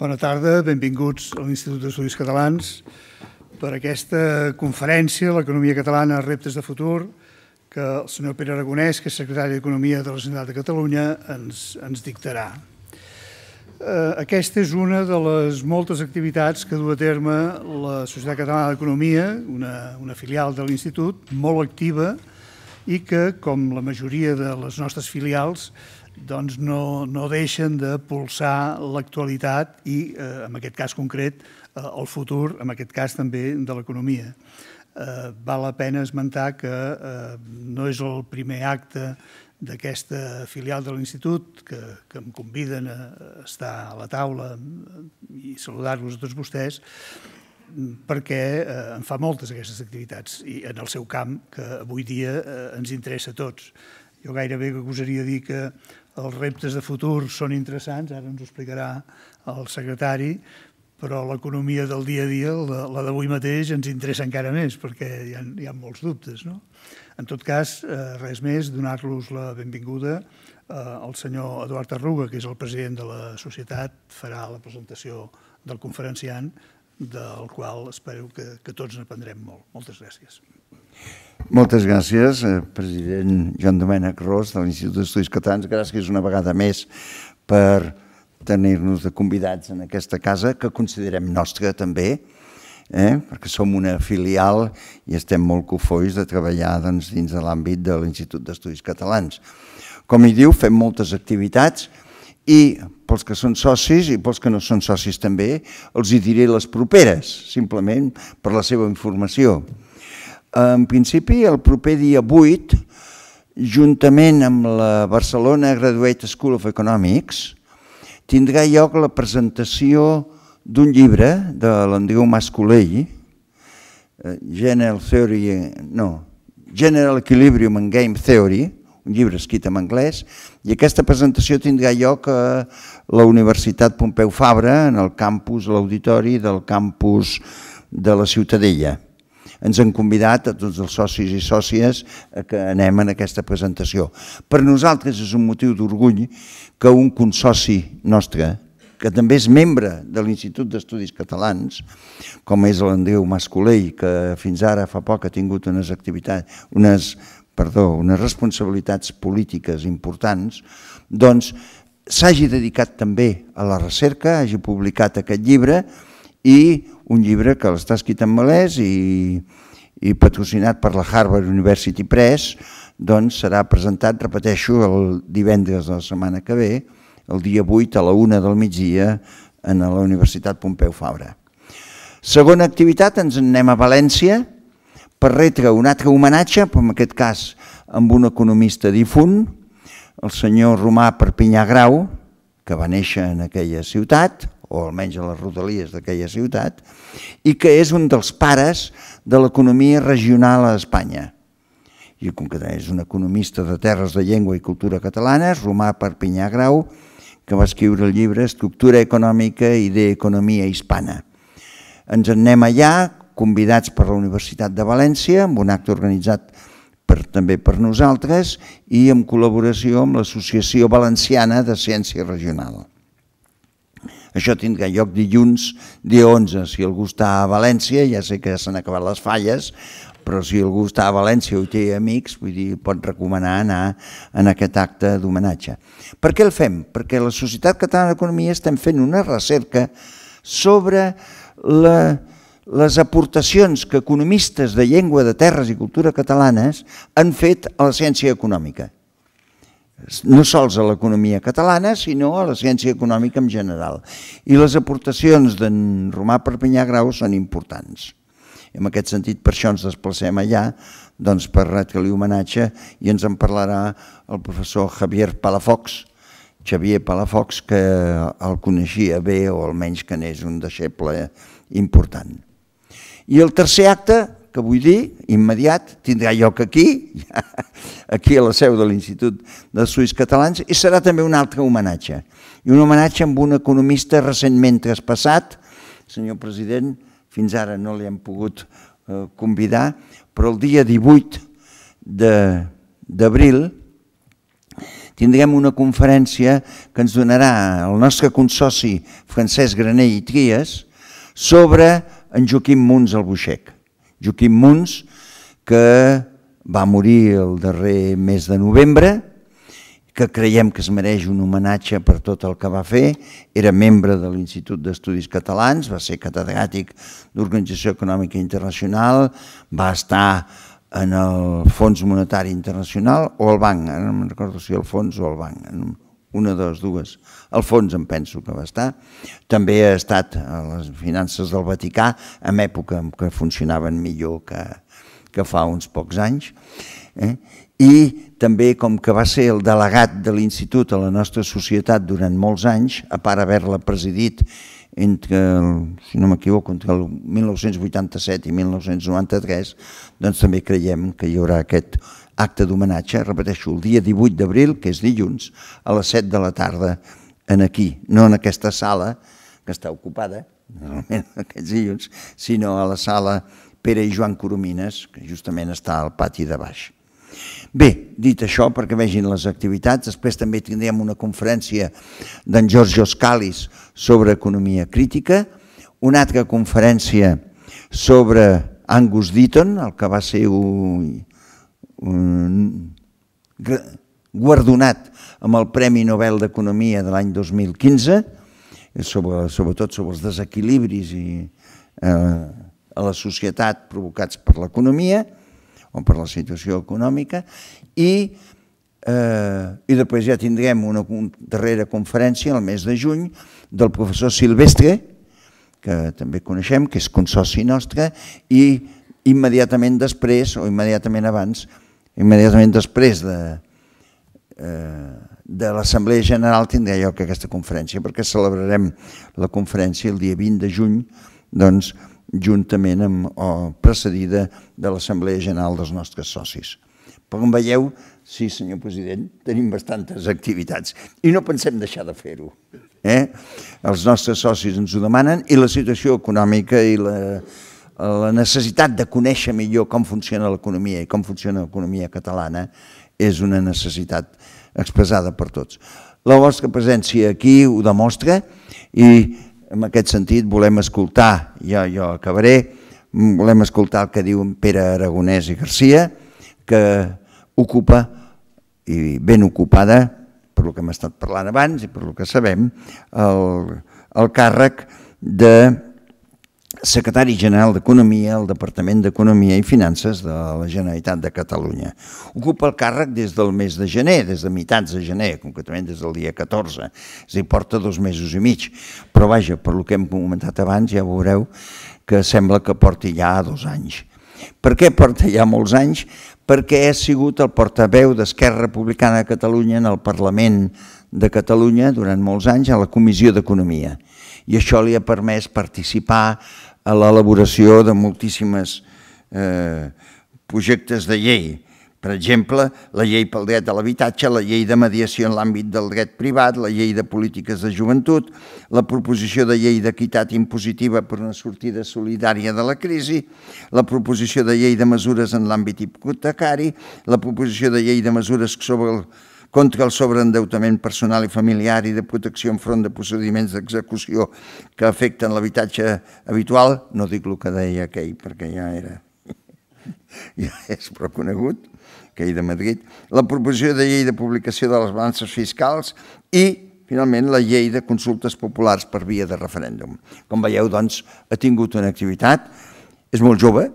Bona tarda, benvinguts a l'Institut d'Estudis Catalans per aquesta conferència, l'economia catalana, reptes de futur, que el senyor Pere Aragonès, que és secretari d'Economia de la Generalitat de Catalunya, ens, ens dictarà. Eh, aquesta és una de les moltes activitats que du a terme la Societat Catalana d'Economia, una, una filial de l'Institut, molt activa i que, com la majoria de les nostres filials, doncs no, no deixen de pulsar l'actualitat i, eh, en aquest cas concret, eh, el futur, en aquest cas també, de l'economia. Eh, val la pena esmentar que eh, no és el primer acte d'aquesta filial de l'Institut que, que em conviden a estar a la taula eh, i saludar-los a tots vostès, perquè eh, en fa moltes aquestes activitats i en el seu camp, que avui dia eh, ens interessa a tots jo gairebé que gosaria dir que els reptes de futur són interessants, ara ens ho explicarà el secretari, però l'economia del dia a dia, la, d'avui mateix, ens interessa encara més, perquè hi ha, hi ha molts dubtes. No? En tot cas, eh, res més, donar-los la benvinguda eh, al senyor Eduard Arruga, que és el president de la societat, farà la presentació del conferenciant, del qual espero que, que tots n'aprendrem molt. Moltes gràcies. Moltes gràcies, eh, president Joan Domènec Ros de l'Institut d'Estudis Catalans. Gràcies una vegada més per tenir-nos de convidats en aquesta casa, que considerem nostra també, eh? perquè som una filial i estem molt cofois de treballar doncs, dins de l'àmbit de l'Institut d'Estudis Catalans. Com hi diu, fem moltes activitats i pels que són socis i pels que no són socis també, els hi diré les properes, simplement per la seva informació. En principi, el proper dia 8, juntament amb la Barcelona Graduate School of Economics, tindrà lloc la presentació d'un llibre de l'Andreu Mascolell, eh, General Theory, no, General Equilibrium and Game Theory, un llibre escrit en anglès, i aquesta presentació tindrà lloc a la Universitat Pompeu Fabra, en el campus, l'auditori del campus de la Ciutadella ens han convidat a tots els socis i sòcies que anem en aquesta presentació. Per nosaltres és un motiu d'orgull que un consoci nostre, que també és membre de l'Institut d'Estudis Catalans, com és l'Andreu Mascolell, que fins ara fa poc ha tingut unes activitats, unes, perdó, unes responsabilitats polítiques importants, doncs s'hagi dedicat també a la recerca, hagi publicat aquest llibre i un llibre que l'està escrit en malès i, i patrocinat per la Harvard University Press, doncs serà presentat, repeteixo, el divendres de la setmana que ve, el dia 8 a la 1 del migdia a la Universitat Pompeu Fabra. Segona activitat, ens anem a València per retre un altre homenatge, però en aquest cas amb un economista difunt, el senyor Romà Perpinyà Grau, que va néixer en aquella ciutat, o almenys a les rodalies d'aquella ciutat, i que és un dels pares de l'economia regional a Espanya. I com que és un economista de terres de llengua i cultura catalana, és Romà Perpinyà Grau, que va escriure el llibre Estructura econòmica i d'economia hispana. Ens en anem allà, convidats per la Universitat de València, amb un acte organitzat per, també per nosaltres i en col·laboració amb l'Associació Valenciana de Ciència Regional. Això tindrà lloc dilluns, dia 11. Si algú està a València, ja sé que s'han acabat les falles, però si algú està a València o té amics, vull dir, pot recomanar anar en aquest acte d'homenatge. Per què el fem? Perquè la Societat Catalana d'Economia estem fent una recerca sobre la, les aportacions que economistes de llengua de terres i cultura catalanes han fet a la ciència econòmica no sols a l'economia catalana, sinó a la ciència econòmica en general. I les aportacions d'en Romà Perpinyà Grau són importants. En aquest sentit, per això ens desplacem allà, doncs per retre-li homenatge, i ens en parlarà el professor Javier Palafox, Xavier Palafox, que el coneixia bé, o almenys que n'és un deixeble important. I el tercer acte, que vull dir, immediat, tindrà lloc aquí, aquí a la seu de l'Institut dels Suïts Catalans, i serà també un altre homenatge. I un homenatge amb un economista recentment traspassat, senyor president, fins ara no li hem pogut eh, convidar, però el dia 18 d'abril tindrem una conferència que ens donarà el nostre consoci Francesc Graner i Trias sobre en Joaquim Munts al Buixec. Joaquim Munts, que va morir el darrer mes de novembre, que creiem que es mereix un homenatge per tot el que va fer. Era membre de l'Institut d'Estudis Catalans, va ser catedràtic d'Organització Econòmica Internacional, va estar en el Fons Monetari Internacional o el banc, ara no me'n recordo si el fons o el banc, una de les dues. al fons em penso que va estar. També ha estat a les finances del Vaticà, en època en què funcionaven millor que, que fa uns pocs anys. Eh? I també com que va ser el delegat de l'Institut a la nostra societat durant molts anys, a part haver-la presidit entre, el, si no m'equivoco, entre el 1987 i 1993, doncs també creiem que hi haurà aquest acte d'homenatge, repeteixo, el dia 18 d'abril, que és dilluns, a les 7 de la tarda, en aquí, no en aquesta sala, que està ocupada, normalment aquests dilluns, sinó a la sala Pere i Joan Coromines, que justament està al pati de baix. Bé, dit això, perquè vegin les activitats, després també tindrem una conferència d'en Giorgio Scalis sobre economia crítica, una altra conferència sobre Angus Deaton, el que va ser un guardonat amb el Premi Nobel d'Economia de l'any 2015, sobre, sobretot sobre els desequilibris i, eh, a la societat provocats per l'economia o per la situació econòmica, i, eh, i després ja tindrem una darrera conferència el mes de juny del professor Silvestre, que també coneixem, que és consoci nostre, i immediatament després o immediatament abans immediatament després de, eh, de l'Assemblea General tindrà lloc aquesta conferència, perquè celebrarem la conferència el dia 20 de juny, doncs, juntament amb, o precedida de l'Assemblea General dels nostres socis. Però com veieu, sí, senyor president, tenim bastantes activitats i no pensem deixar de fer-ho. Eh? Els nostres socis ens ho demanen i la situació econòmica i la, la necessitat de conèixer millor com funciona l'economia i com funciona l'economia catalana és una necessitat expressada per tots. La vostra presència aquí ho demostra i en aquest sentit volem escoltar, jo, jo acabaré, mm, volem escoltar el que diu Pere Aragonès i Garcia, que ocupa i ben ocupada, per lo que hem estat parlant abans i per lo que sabem, el, el càrrec de secretari general d'Economia al Departament d'Economia i Finances de la Generalitat de Catalunya. Ocupa el càrrec des del mes de gener, des de mitjans de gener, concretament des del dia 14, és a dir, porta dos mesos i mig. Però vaja, per lo que hem comentat abans, ja veureu que sembla que porti ja dos anys. Per què porta ja molts anys? Perquè ha sigut el portaveu d'Esquerra Republicana de Catalunya en el Parlament de Catalunya durant molts anys a la Comissió d'Economia i això li ha permès participar a l'elaboració de moltíssimes eh, projectes de llei. Per exemple, la llei pel dret a l'habitatge, la llei de mediació en l'àmbit del dret privat, la llei de polítiques de joventut, la proposició de llei d'equitat impositiva per una sortida solidària de la crisi, la proposició de llei de mesures en l'àmbit hipotecari, la proposició de llei de mesures sobre el contra el sobreendeutament personal i familiar i de protecció enfront de procediments d'execució que afecten l'habitatge habitual, no dic el que deia aquell perquè ja era ja és prou conegut, aquell de Madrid, la proposició de llei de publicació de les balances fiscals i finalment, la llei de consultes populars per via de referèndum. Com veieu, doncs, ha tingut una activitat, és molt jove,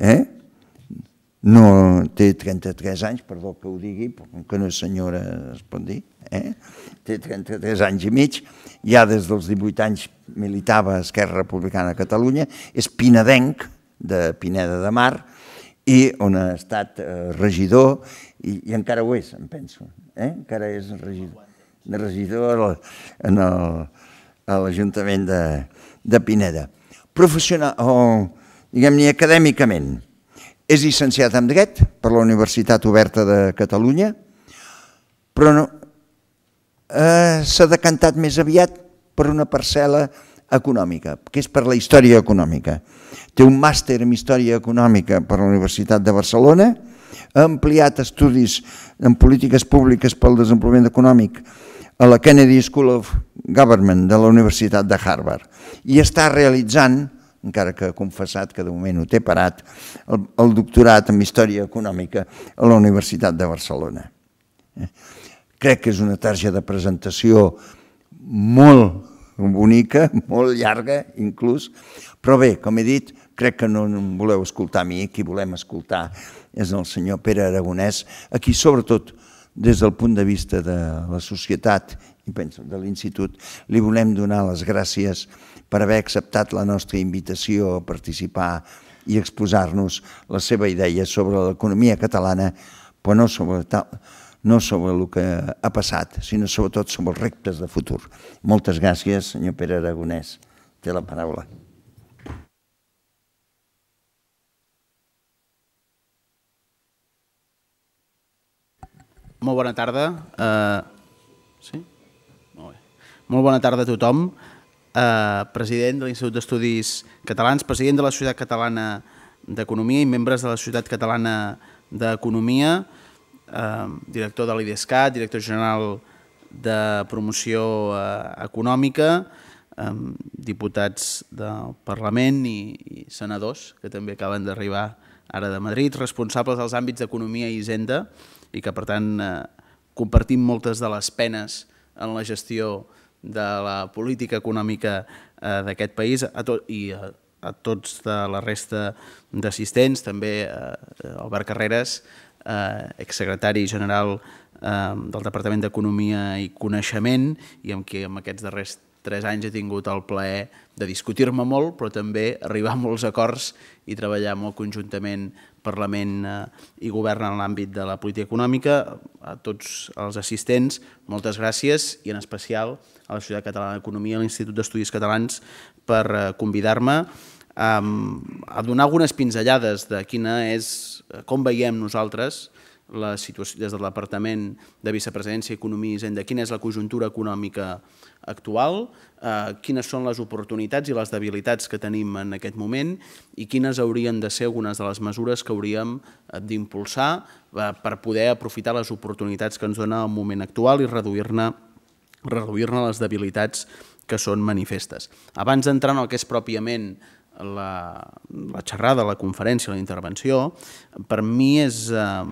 eh? no té 33 anys, perdó que ho digui, que no és senyora es pot dir, eh? té 33 anys i mig, ja des dels 18 anys militava a Esquerra Republicana a Catalunya, és pinedenc de Pineda de Mar i on ha estat eh, regidor i, i encara ho és, em penso, eh? encara és regidor, de regidor en el, a l'Ajuntament de, de Pineda. Professional, o diguem-ne acadèmicament, és llicenciat en dret per la Universitat Oberta de Catalunya, però no, eh, s'ha decantat més aviat per una parcel·la econòmica, que és per la història econòmica. Té un màster en història econòmica per la Universitat de Barcelona, ha ampliat estudis en polítiques públiques pel desenvolupament econòmic a la Kennedy School of Government de la Universitat de Harvard i està realitzant encara que ha confessat que de moment ho té parat, el, el doctorat en Història Econòmica a la Universitat de Barcelona. Eh? Crec que és una tarja de presentació molt bonica, molt llarga, inclús, però bé, com he dit, crec que no em voleu escoltar a mi, qui volem escoltar és el senyor Pere Aragonès, a qui sobretot des del punt de vista de la societat i penso de l'Institut, li volem donar les gràcies per haver acceptat la nostra invitació a participar i exposar-nos la seva idea sobre l'economia catalana, però no sobre, tal, no sobre el que ha passat, sinó sobretot sobre els reptes de futur. Moltes gràcies, senyor Pere Aragonès. Té la paraula. Molt bona tarda. Uh, sí? Molt, bé. Molt bona tarda a tothom eh, president de l'Institut d'Estudis Catalans, president de la Societat Catalana d'Economia i membres de la Societat Catalana d'Economia, eh, director de l'IDESCAT, director general de promoció eh, econòmica, eh, diputats del Parlament i, i senadors, que també acaben d'arribar ara de Madrid, responsables dels àmbits d'economia i hisenda i que, per tant, eh, compartim moltes de les penes en la gestió econòmica de la política econòmica eh, d'aquest país a tot, i a, a tots de la resta d'assistents, també eh, Albert Carreras, eh, exsecretari general eh, del Departament d'Economia i Coneixement i amb qui amb aquests darrers tres anys he tingut el plaer de discutir-me molt, però també arribar a molts acords i treballar molt conjuntament Parlament eh, i Govern en l'àmbit de la política econòmica, a tots els assistents, moltes gràcies i en especial a la Ciutat Catalana d'Economia, i a l'Institut d'Estudis Catalans per eh, convidar-me a donar algunes pinzellades de quina és, eh, com veiem nosaltres, la situació des de l'Apartament de Vicepresidència, Economia i de quina és la conjuntura econòmica actual, eh, quines són les oportunitats i les debilitats que tenim en aquest moment i quines haurien de ser algunes de les mesures que hauríem eh, d'impulsar eh, per poder aprofitar les oportunitats que ens dona el moment actual i reduir-ne reduir, -ne, reduir -ne les debilitats que són manifestes. Abans d'entrar en el que és pròpiament la, la xerrada, la conferència, la intervenció, per mi és eh,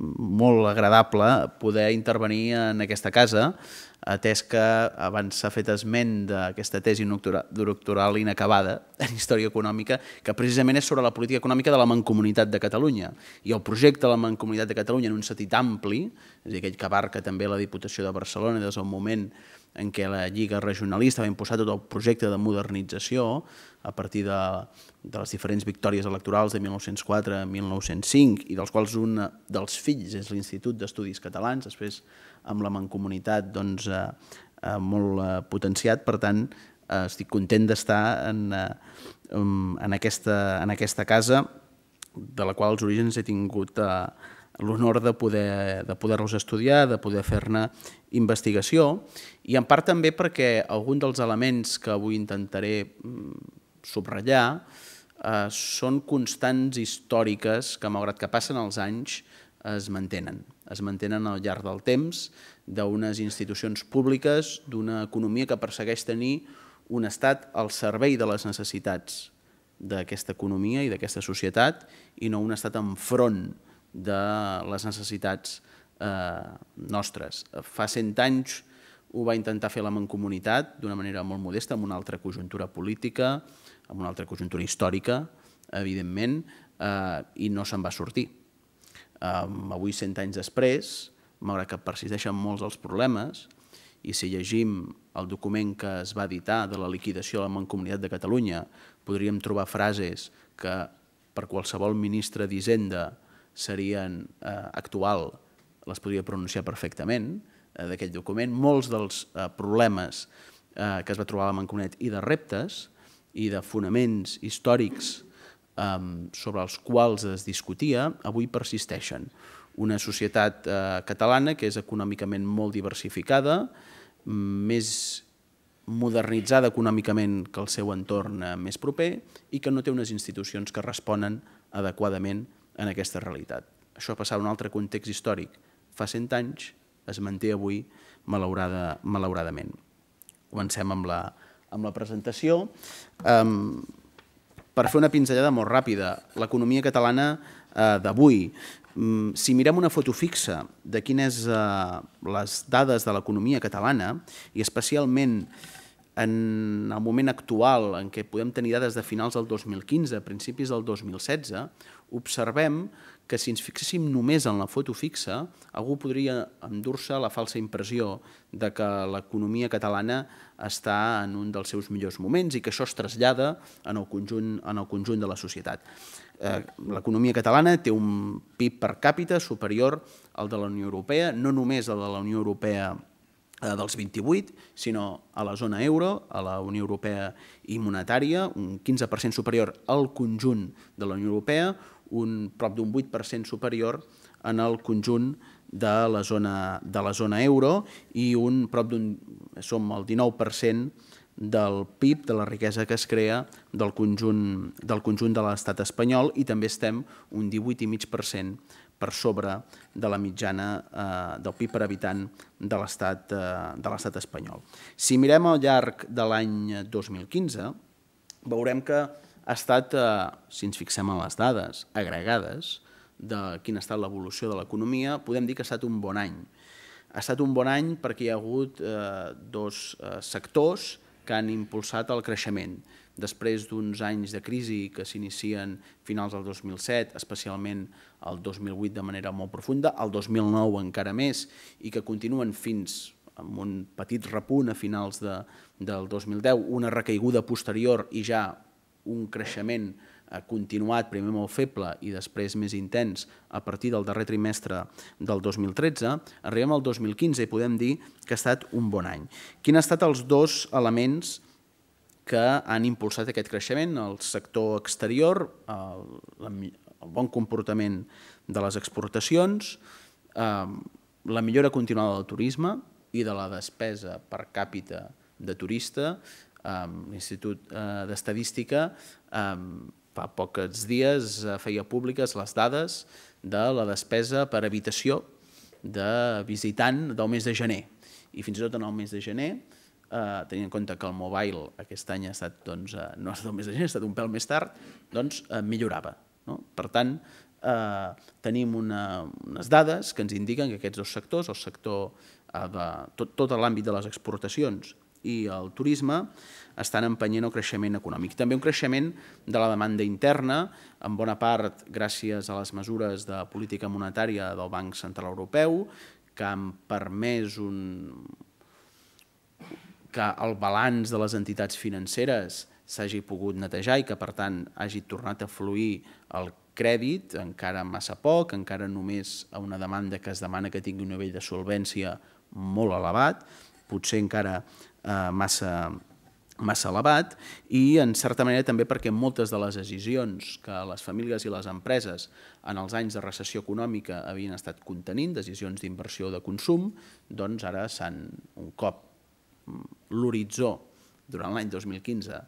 molt agradable poder intervenir en aquesta casa, atès que abans s'ha fet esment d'aquesta tesi doctoral inacabada en Història Econòmica, que precisament és sobre la política econòmica de la Mancomunitat de Catalunya. I el projecte de la Mancomunitat de Catalunya en un sentit ampli, és a dir, aquell que abarca també la Diputació de Barcelona des del moment en què la Lliga Regionalista va impulsar tot el projecte de modernització, a partir de, de les diferents victòries electorals de 1904 a 1905 i dels quals un dels fills és l'Institut d'Estudis Catalans, després amb la Mancomunitat doncs, eh, eh molt eh, potenciat, per tant, eh, estic content d'estar eh, en, en, aquesta, en aquesta casa de la qual els orígens he tingut eh, l'honor de poder-los de poder estudiar, de poder fer-ne investigació, i en part també perquè algun dels elements que avui intentaré mm, subratllar eh, són constants històriques que, malgrat que passen els anys, es mantenen. Es mantenen al llarg del temps d'unes institucions públiques, d'una economia que persegueix tenir un estat al servei de les necessitats d'aquesta economia i d'aquesta societat i no un estat enfront de les necessitats eh, nostres. Fa cent anys ho va intentar fer la Mancomunitat d'una manera molt modesta, amb una altra conjuntura política, amb una altra conjuntura històrica, evidentment, eh, i no se'n va sortir. Um, avui, cent anys després, malgrat que persisteixen molts els problemes, i si llegim el document que es va editar de la liquidació de la Mancomunitat de Catalunya, podríem trobar frases que per qualsevol ministre d'Hisenda serien eh, actual, les podria pronunciar perfectament, Eh, d'aquest document, molts dels eh, problemes eh, que es va trobar a la Mancomunitat i de reptes i de fonaments històrics ehm, sobre els quals es discutia, avui persisteixen. Una societat catalana que és econòmicament molt diversificada, més modernitzada econòmicament que el seu entorn més proper i que no té unes institucions que responen adequadament en aquesta realitat. Això passava en un altre context històric fa 100 anys es manté avui, malaurada, malauradament. Comencem amb la, amb la presentació. Um, per fer una pinzellada molt ràpida, l'economia catalana eh, d'avui, um, si mirem una foto fixa de quines eh, les dades de l'economia catalana, i especialment en el moment actual en què podem tenir dades de finals del 2015, principis del 2016, observem que si ens fixéssim només en la foto fixa, algú podria endur-se la falsa impressió de que l'economia catalana està en un dels seus millors moments i que això es trasllada en el conjunt, en el conjunt de la societat. Eh, L'economia catalana té un PIB per càpita superior al de la Unió Europea, no només al de la Unió Europea eh, dels 28, sinó a la zona euro, a la Unió Europea i monetària, un 15% superior al conjunt de la Unió Europea, un, prop d'un 8% superior en el conjunt de la zona, de la zona euro i un prop d'un, som el 19% del PIB, de la riquesa que es crea del conjunt, del conjunt de l'estat espanyol i també estem un 18,5% per sobre de la mitjana eh, del PIB per habitant de l'estat eh, espanyol. Si mirem al llarg de l'any 2015, veurem que ha estat, eh, si ens fixem en les dades agregades de quina ha estat l'evolució de l'economia, podem dir que ha estat un bon any. Ha estat un bon any perquè hi ha hagut eh, dos eh, sectors que han impulsat el creixement. Després d'uns anys de crisi que s'inicien finals del 2007, especialment el 2008 de manera molt profunda, el 2009 encara més, i que continuen fins amb un petit repunt a finals de, del 2010, una recaiguda posterior i ja un creixement eh, continuat, primer molt feble i després més intens, a partir del darrer trimestre del 2013, arribem al 2015 i podem dir que ha estat un bon any. Quins han estat els dos elements que han impulsat aquest creixement? El sector exterior, el, bon comportament de les exportacions, eh, la millora continuada del turisme i de la despesa per càpita de turista, Um, l'Institut eh, d'Estadística um, fa pocs dies eh, feia públiques les dades de la despesa per habitació de visitant del mes de gener. I fins i tot en el mes de gener, eh, tenint en compte que el mobile aquest any ha estat, doncs, eh, no ha estat el mes de gener, ha estat un pèl més tard, doncs millorava. No? Per tant, eh, tenim una, unes dades que ens indiquen que aquests dos sectors, el sector eh, de tot, tot l'àmbit de les exportacions i el turisme estan empenyent el creixement econòmic. També un creixement de la demanda interna, en bona part gràcies a les mesures de política monetària del Banc Central Europeu, que han permès un... que el balanç de les entitats financeres s'hagi pogut netejar i que, per tant, hagi tornat a fluir el crèdit, encara massa poc, encara només a una demanda que es demana que tingui un nivell de solvència molt elevat, potser encara Eh, massa, massa elevat i, en certa manera, també perquè moltes de les decisions que les famílies i les empreses en els anys de recessió econòmica havien estat contenint, decisions d'inversió o de consum, doncs ara s'han, un cop l'horitzó durant l'any 2015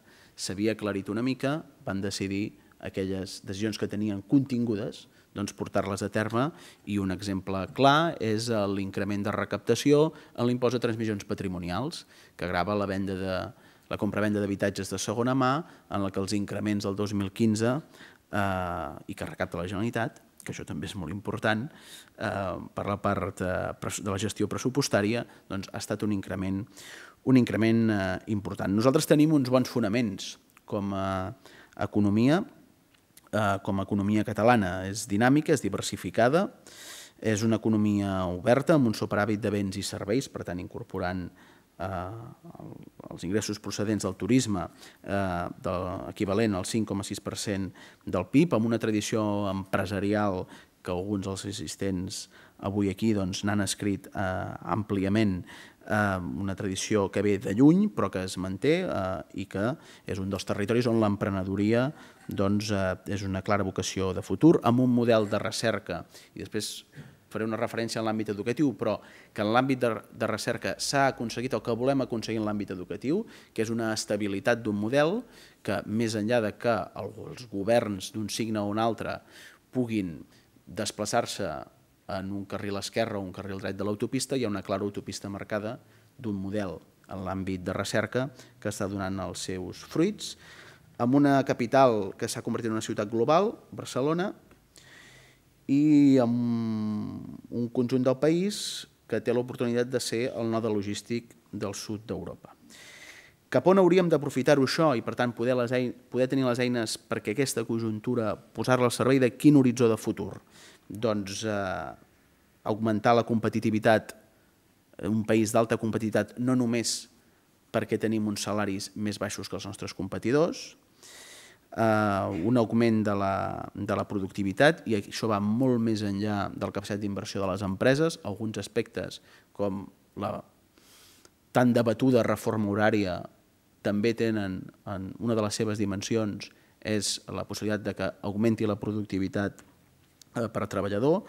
s'havia aclarit una mica, van decidir aquelles decisions que tenien contingudes doncs, portar-les a terme i un exemple clar és eh, l'increment de recaptació en l'impost de transmissions patrimonials que grava la venda de la compra-venda d'habitatges de segona mà, en la que els increments del 2015 eh, i que recapta la Generalitat, que això també és molt important, eh, per la part eh, de la gestió pressupostària, doncs, ha estat un increment, un increment eh, important. Nosaltres tenim uns bons fonaments com a economia, eh, com a economia catalana. És dinàmica, és diversificada, és una economia oberta amb un superàvit de béns i serveis, per tant incorporant eh, els ingressos procedents del turisme eh, del, equivalent al 5,6% del PIB, amb una tradició empresarial que alguns dels assistents avui aquí doncs, n'han doncs, escrit eh, àmpliament eh, una tradició que ve de lluny però que es manté eh, i que és un dels territoris on l'emprenedoria doncs, eh, és una clara vocació de futur, amb un model de recerca, i després faré una referència en l'àmbit educatiu, però que en l'àmbit de, de recerca s'ha aconseguit el que volem aconseguir en l'àmbit educatiu, que és una estabilitat d'un model que, més enllà de que els governs d'un signe o un altre puguin desplaçar-se en un carril esquerre o un carril dret de l'autopista, hi ha una clara autopista marcada d'un model en l'àmbit de recerca que està donant els seus fruits, amb una capital que s'ha convertit en una ciutat global, Barcelona, i amb un conjunt del país que té l'oportunitat de ser el node logístic del sud d'Europa. Cap on hauríem d'aprofitar-ho això i, per tant, poder, les eines, poder tenir les eines perquè aquesta conjuntura posar-la al servei de quin horitzó de futur? Doncs eh, augmentar la competitivitat, eh, un país d'alta competitivitat, no només perquè tenim uns salaris més baixos que els nostres competidors, eh, un augment de la, de la productivitat i això va molt més enllà del capacitat d'inversió de les empreses. Alguns aspectes com la tan debatuda reforma horària també tenen en una de les seves dimensions és la possibilitat de que augmenti la productivitat eh, per a treballador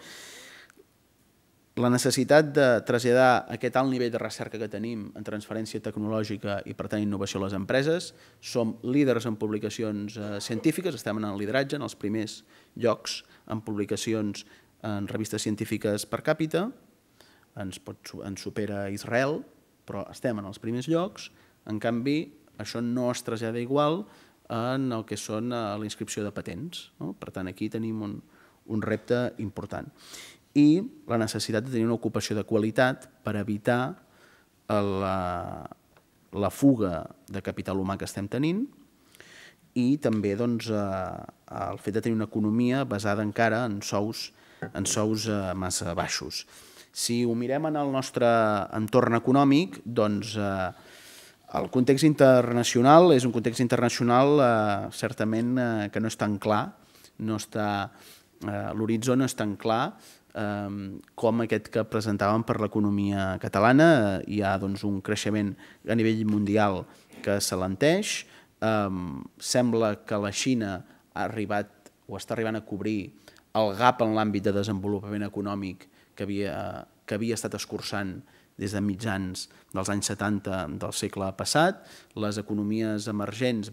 la necessitat de traslladar aquest alt nivell de recerca que tenim en transferència tecnològica i, per tant, innovació a les empreses. Som líders en publicacions eh, científiques, estem en el lideratge, en els primers llocs en publicacions en revistes científiques per càpita, ens, pot, ens supera Israel, però estem en els primers llocs. En canvi, això no es trasllada igual en el que són eh, la inscripció de patents. No? Per tant, aquí tenim un, un repte important i la necessitat de tenir una ocupació de qualitat per evitar la, eh, la fuga de capital humà que estem tenint i també doncs, eh, el fet de tenir una economia basada encara en sous, en sous eh, massa baixos. Si ho mirem en el nostre entorn econòmic, doncs eh, el context internacional és un context internacional eh, certament eh, que no és tan clar, no està l'horitzó no és tan clar, Ehm, com aquest que presentàvem per l'economia catalana. Hi ha doncs, un creixement a nivell mundial que s'alenteix. Eh, sembla que la Xina ha arribat o està arribant a cobrir el gap en l'àmbit de desenvolupament econòmic que havia, que havia estat escurçant des de mitjans dels anys 70 del segle passat. Les economies emergents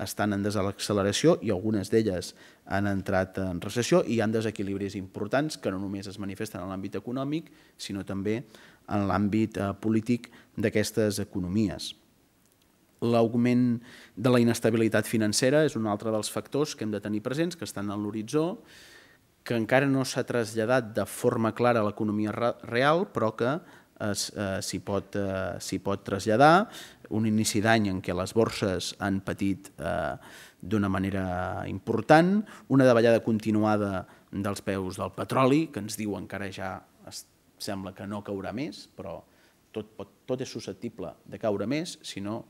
estan en desacceleració i algunes d'elles han entrat en recessió i hi han desequilibris importants que no només es manifesten en l'àmbit econòmic, sinó també en l'àmbit eh, polític d'aquestes economies. L'augment de la inestabilitat financera és un altre dels factors que hem de tenir presents, que estan en l'horitzó, que encara no s'ha traslladat de forma clara a l'economia real, però que Eh, s'hi pot, eh, pot traslladar, un inici d'any en què les borses han patit eh, d'una manera important, una davallada continuada dels peus del petroli, que ens diuen encara ja es, sembla que no caurà més, però tot, pot, tot és susceptible de caure més, si no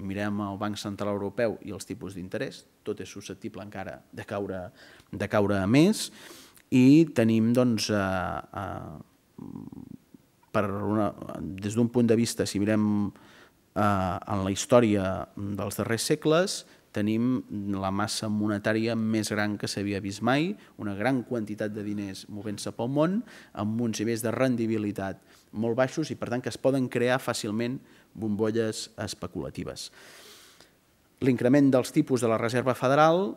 mirem el Banc Central Europeu i els tipus d'interès, tot és susceptible encara de caure, de caure més, i tenim doncs, eh, eh, per una, des d'un punt de vista, si mirem eh, en la història dels darrers segles, tenim la massa monetària més gran que s'havia vist mai, una gran quantitat de diners movent-se pel món, amb uns nivells de rendibilitat molt baixos i, per tant, que es poden crear fàcilment bombolles especulatives. L'increment dels tipus de la Reserva Federal,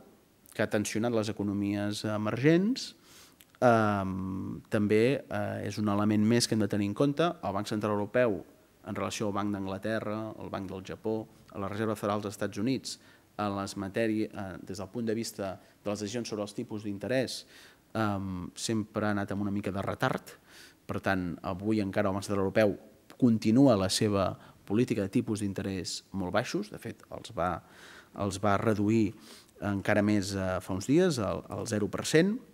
que ha tensionat les economies emergents, Ehm, també eh, és un element més que hem de tenir en compte. El Banc Central Europeu, en relació al Banc d'Anglaterra, al Banc del Japó, a la Reserva Federal dels Estats Units, a les matèries, eh, des del punt de vista de les decisions sobre els tipus d'interès, um, sempre ha anat amb una mica de retard. Per tant, avui encara el Banc Central Europeu continua la seva política de tipus d'interès molt baixos. De fet, els va, els va reduir encara més eh, fa uns dies, al 0%,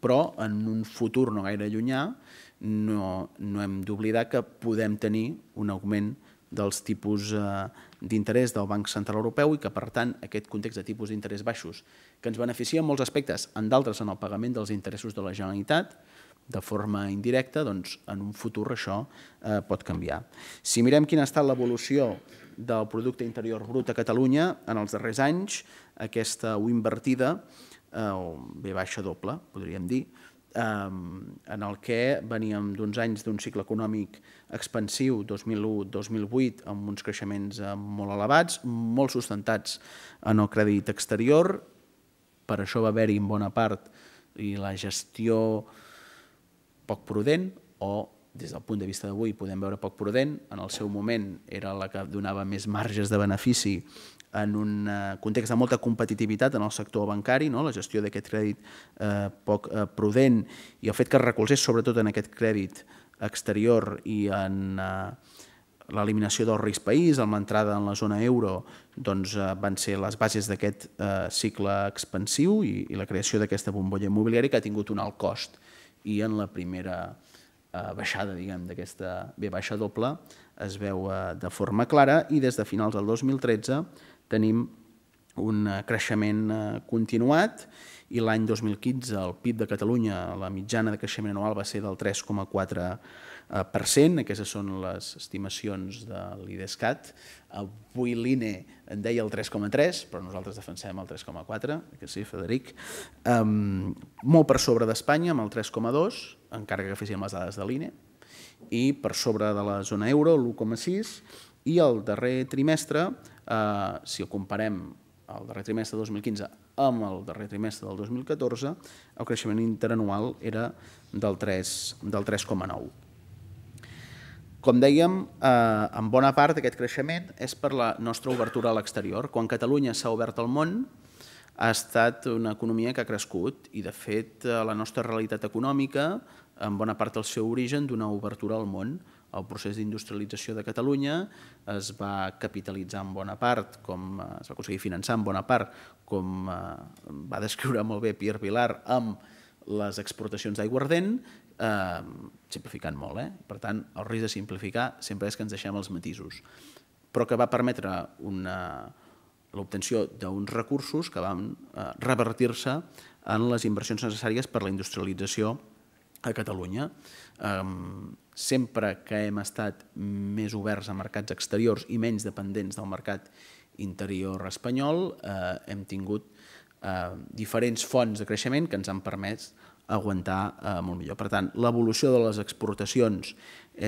però en un futur no gaire llunyà no, no hem d'oblidar que podem tenir un augment dels tipus eh, d'interès del Banc Central Europeu i que, per tant, aquest context de tipus d'interès baixos, que ens beneficia en molts aspectes, en d'altres en el pagament dels interessos de la Generalitat, de forma indirecta, doncs en un futur això eh, pot canviar. Si mirem quina ha estat l'evolució del producte interior brut a Catalunya en els darrers anys, aquesta U invertida eh, o bé baixa doble, podríem dir, eh, en el que veníem d'uns anys d'un cicle econòmic expansiu 2001-2008 amb uns creixements eh, molt elevats, molt sustentats en el crèdit exterior, per això va haver-hi en bona part i la gestió poc prudent o des del punt de vista d'avui podem veure poc prudent, en el seu moment era la que donava més marges de benefici en un eh, context de molta competitivitat en el sector bancari, no? la gestió d'aquest crèdit eh, poc eh, prudent i el fet que es recolzés sobretot en aquest crèdit exterior i en eh, l'eliminació del risc país, amb l'entrada en la zona euro, doncs, eh, van ser les bases d'aquest eh, cicle expansiu i, i la creació d'aquesta bombolla immobiliària que ha tingut un alt cost. I en la primera eh, baixada diguem d'aquesta B baixa doble es veu eh, de forma clara i des de finals del 2013 tenim un eh, creixement eh, continuat i l'any 2015 el PIB de Catalunya, la mitjana de creixement anual va ser del 3,4%. Eh, Aquestes són les estimacions de l'IDESCAT. Avui l'INE en deia el 3,3, però nosaltres defensem el 3,4, que sí, Federic. Um, molt per sobre d'Espanya, amb el 3,2, encara que agafessin les dades de l'INE, i per sobre de la zona euro, l'1,6, i el darrer trimestre, eh, si el comparem el darrer trimestre de 2015 amb el darrer trimestre del 2014, el creixement interanual era del 3,9. Com dèiem, eh, en bona part aquest creixement és per la nostra obertura a l'exterior. Quan Catalunya s'ha obert al món, ha estat una economia que ha crescut i, de fet, eh, la nostra realitat econòmica, en bona part el seu origen, d'una obertura al món, el procés d'industrialització de Catalunya es va capitalitzar en bona part, com eh, es va aconseguir finançar en bona part, com eh, va descriure molt bé Pierre Vilar, amb les exportacions d'aiguardent, eh, simplificant molt. Eh? Per tant, el risc de simplificar sempre és que ens deixem els matisos, però que va permetre l'obtenció d'uns recursos que van eh, revertir-se en les inversions necessàries per a la industrialització a Catalunya. Eh, sempre que hem estat més oberts a mercats exteriors i menys dependents del mercat interior espanyol, eh, hem tingut eh, diferents fonts de creixement que ens han permès aguantar eh, molt millor. Per tant, l'evolució de les exportacions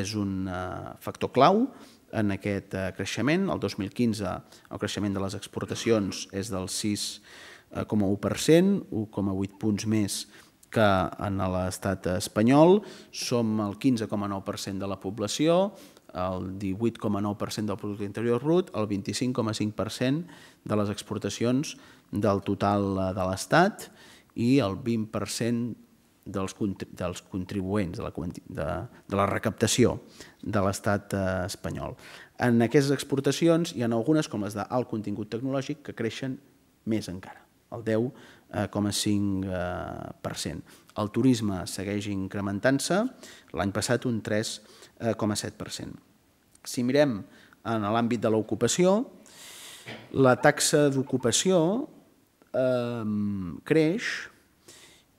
és un eh, factor clau en aquest eh, creixement. El 2015 el creixement de les exportacions és del 6,1%, 1,8 eh, punts més que en l'estat espanyol som el 15,9% de la població, el 18,9% del producte interior brut, el 25,5% de les exportacions del total eh, de l'Estat i el 20% dels, dels contribuents, de la, de, de la recaptació de l'estat eh, espanyol. En aquestes exportacions hi ha algunes, com les d'alt contingut tecnològic, que creixen més encara, el 10,5%. 3,7%. El turisme segueix incrementant-se, l'any passat un 3,7%. Si mirem en l'àmbit de l'ocupació, la taxa d'ocupació ehm, creix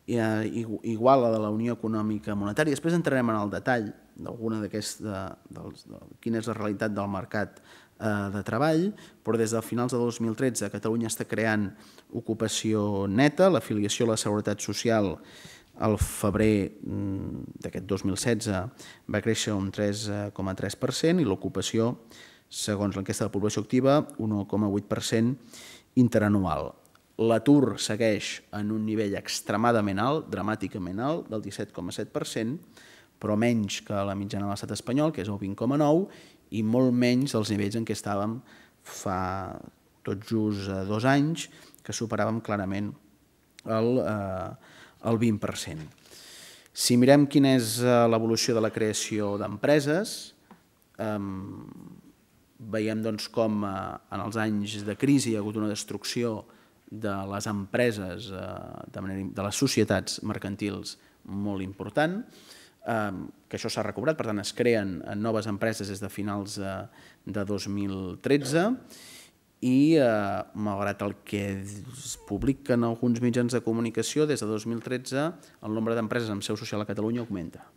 eh, igual a la de la Unió Econòmica Monetària. Després entrarem en el detall d'alguna d'aquesta, de, quina és la realitat del mercat Eh, de treball, però des de finals de 2013 Catalunya està creant ocupació neta, l'afiliació a la Seguretat Social al febrer mm, d'aquest 2016 va créixer un 3,3% i l'ocupació, segons l'enquesta de població activa, un 1,8% interanual. L'atur segueix en un nivell extremadament alt, dramàticament alt, del 17,7%, però menys que la mitjana de l'estat espanyol, que és el 20,9%, i molt menys dels nivells en què estàvem fa tot just eh, dos anys, que superàvem clarament el, eh, el 20%. Si mirem quina és eh, l'evolució de la creació d'empreses, veiem doncs, com eh, en els anys de crisi hi ha hagut una destrucció de les empreses, de, manera, de les societats mercantils molt important, que això s'ha recobrat, per tant es creen noves empreses des de finals de 2013 i eh, malgrat el que es publica en alguns mitjans de comunicació, des de 2013 el nombre d'empreses amb seu social a Catalunya augmenta.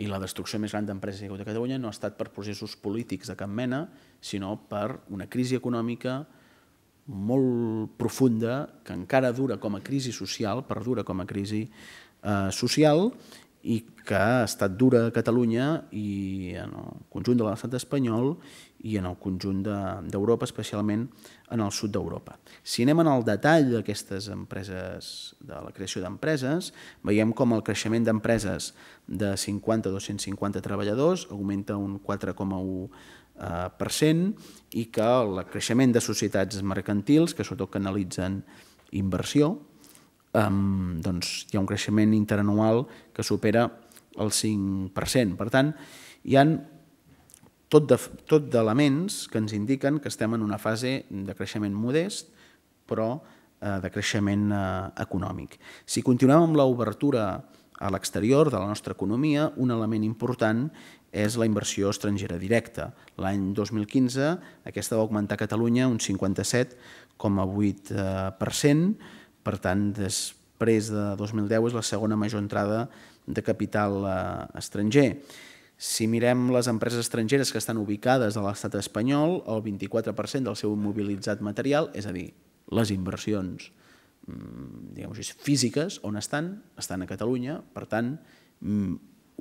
I la destrucció més gran d'empreses que hi ha hagut a Catalunya no ha estat per processos polítics de cap mena, sinó per una crisi econòmica molt profunda que encara dura com a crisi social, perdura com a crisi eh, social i que ha estat dura a Catalunya i en el conjunt de l'estat espanyol i en el conjunt d'Europa, de, especialment en el sud d'Europa. Si anem en el detall d'aquestes empreses, de la creació d'empreses, veiem com el creixement d'empreses de 50 a 250 treballadors augmenta un 4,1% i que el creixement de societats mercantils, que sobretot canalitzen inversió, um, doncs hi ha un creixement interanual que supera el 5%. Per tant, hi han tot d'elements de, tot que ens indiquen que estem en una fase de creixement modest, però eh, de creixement eh, econòmic. Si continuem amb l'obertura a l'exterior de la nostra economia, un element important és la inversió estrangera directa. L'any 2015 aquesta va augmentar a Catalunya un 57,8%, per tant, després de 2010 és la segona major entrada de capital eh, estranger. Si mirem les empreses estrangeres que estan ubicades a l'estat espanyol, el 24% del seu immobilitzat material, és a dir, les inversions mm, diguem físiques, on estan? Estan a Catalunya, per tant, mm,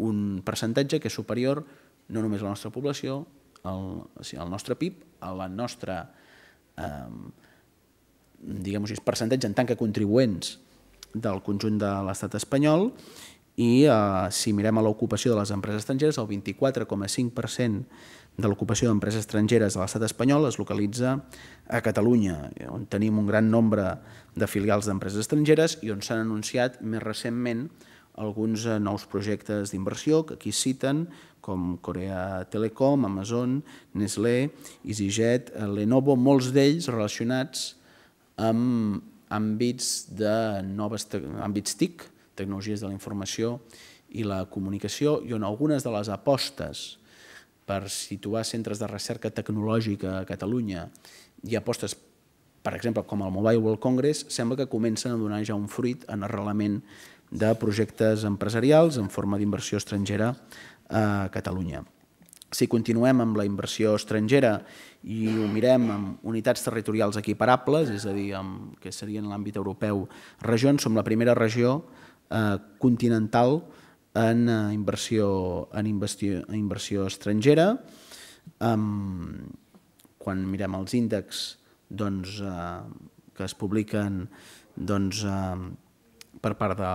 un percentatge que és superior no només a la nostra població, al, al nostre PIB, a la nostra eh, diguem-ho així, percentatge en tant que contribuents del conjunt de l'estat espanyol i eh, si mirem a l'ocupació de les empreses estrangeres, el 24,5% de l'ocupació d'empreses estrangeres de l'estat espanyol es localitza a Catalunya, on tenim un gran nombre de filials d'empreses estrangeres i on s'han anunciat més recentment alguns eh, nous projectes d'inversió que aquí citen, com Corea Telecom, Amazon, Nestlé, EasyJet, Lenovo, molts d'ells relacionats amb amb àmbits, de noves àmbits TIC, tecnologies de la informació i la comunicació, i on algunes de les apostes per situar centres de recerca tecnològica a Catalunya i apostes, per exemple, com el Mobile World Congress, sembla que comencen a donar ja un fruit en arrelament de projectes empresarials en forma d'inversió estrangera a Catalunya si continuem amb la inversió estrangera i ho mirem amb unitats territorials equiparables, és a dir, amb, que seria en l'àmbit europeu regions, som la primera regió eh, continental en eh, inversió, en inversió, inversió estrangera. Um, quan mirem els índexs doncs, eh, que es publiquen doncs, eh, per part de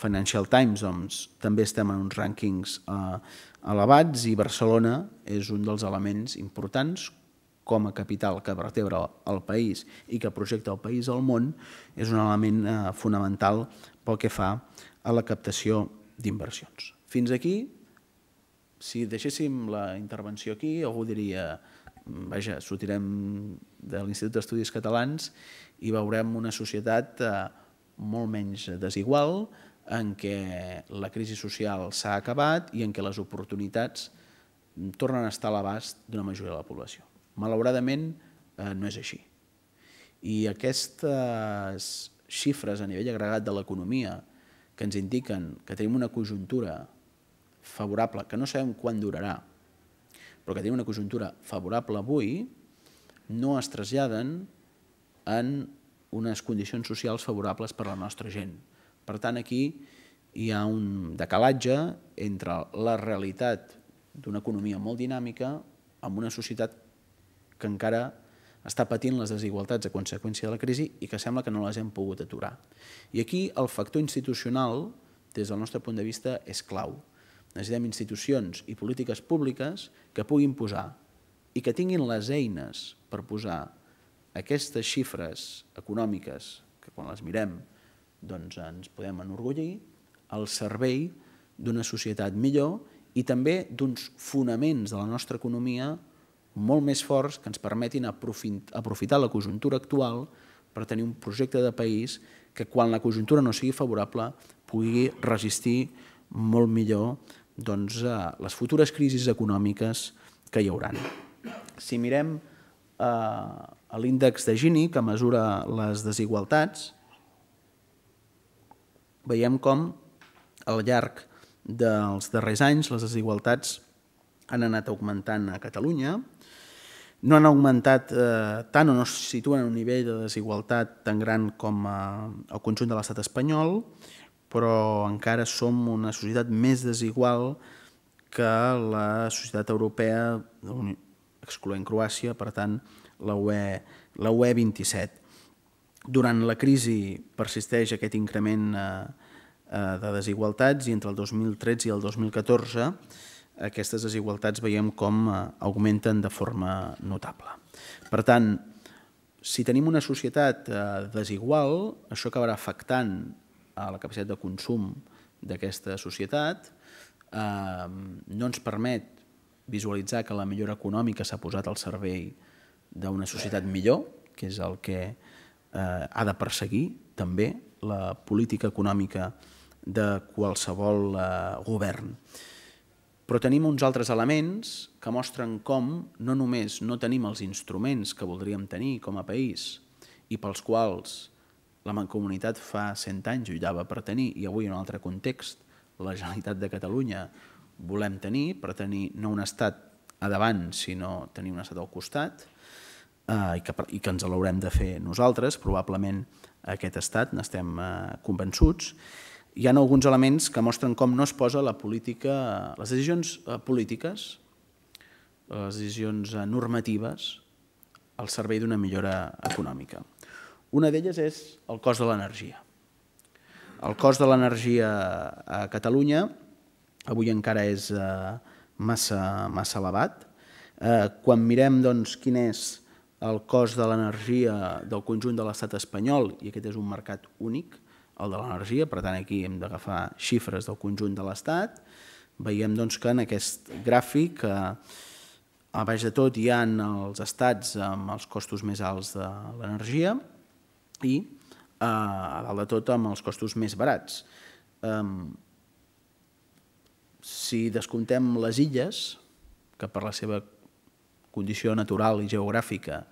Financial Times, doncs, també estem en uns rànquings eh, elevats i Barcelona és un dels elements importants com a capital que vertebra el país i que projecta el país al món, és un element eh, fonamental pel que fa a la captació d'inversions. Fins aquí, si deixéssim la intervenció aquí, algú diria, vaja, sortirem de l'Institut d'Estudis Catalans i veurem una societat eh, molt menys desigual, en què la crisi social s'ha acabat i en què les oportunitats mm, tornen a estar a l'abast d'una majoria de la població. Malauradament, eh, no és així. I aquestes xifres a nivell agregat de l'economia que ens indiquen que tenim una conjuntura favorable, que no sabem quan durarà, però que tenim una conjuntura favorable avui, no es traslladen en unes condicions socials favorables per a la nostra gent. Per tant, aquí hi ha un decalatge entre la realitat d'una economia molt dinàmica amb una societat que encara està patint les desigualtats a conseqüència de la crisi i que sembla que no les hem pogut aturar. I aquí el factor institucional, des del nostre punt de vista, és clau. Necessitem institucions i polítiques públiques que puguin posar i que tinguin les eines per posar aquestes xifres econòmiques, que quan les mirem doncs ens podem enorgullir al servei d'una societat millor i també d'uns fonaments de la nostra economia molt més forts que ens permetin aprofitar la conjuntura actual per tenir un projecte de país que quan la conjuntura no sigui favorable pugui resistir molt millor doncs, eh, les futures crisis econòmiques que hi hauran. Si mirem eh, l'índex de Gini, que mesura les desigualtats, veiem com al llarg dels darrers anys les desigualtats han anat augmentant a Catalunya, no han augmentat eh, tant o no es situen en un nivell de desigualtat tan gran com eh, el conjunt de l'estat espanyol, però encara som una societat més desigual que la societat europea, excloent Croàcia, per tant, la UE, la UE 27. Durant la crisi persisteix aquest increment eh, eh de desigualtats i entre el 2013 i el 2014 aquestes desigualtats veiem com eh, augmenten de forma notable. Per tant, si tenim una societat eh, desigual, això acabarà afectant a la capacitat de consum d'aquesta societat, no ens permet visualitzar que la millora econòmica s'ha posat al servei d'una societat millor, que és el que eh, ha de perseguir també la política econòmica de qualsevol eh, govern. Però tenim uns altres elements que mostren com no només no tenim els instruments que voldríem tenir com a país i pels quals la Mancomunitat fa 100 anys lluitava per tenir, i avui en un altre context, la Generalitat de Catalunya volem tenir, per tenir no un estat a davant, sinó tenir un estat al costat, eh, i, que, i que ens l'haurem de fer nosaltres, probablement aquest estat, n'estem eh, convençuts, hi ha alguns elements que mostren com no es posa la política, les decisions eh, polítiques, les decisions eh, normatives, al servei d'una millora econòmica. Una d'elles és el cost de l'energia. El cost de l'energia a Catalunya avui encara és eh, massa, massa elevat. Quan mirem doncs, quin és el cost de l'energia del conjunt de l'estat espanyol, i aquest és un mercat únic, el de l'energia, per tant aquí hem d'agafar xifres del conjunt de l'estat, veiem doncs, que en aquest gràfic eh, a baix de tot hi ha els estats amb els costos més alts de l'energia i eh, a dalt de tot amb els costos més barats. Eh, si descomptem les illes, que per la seva condició natural i geogràfica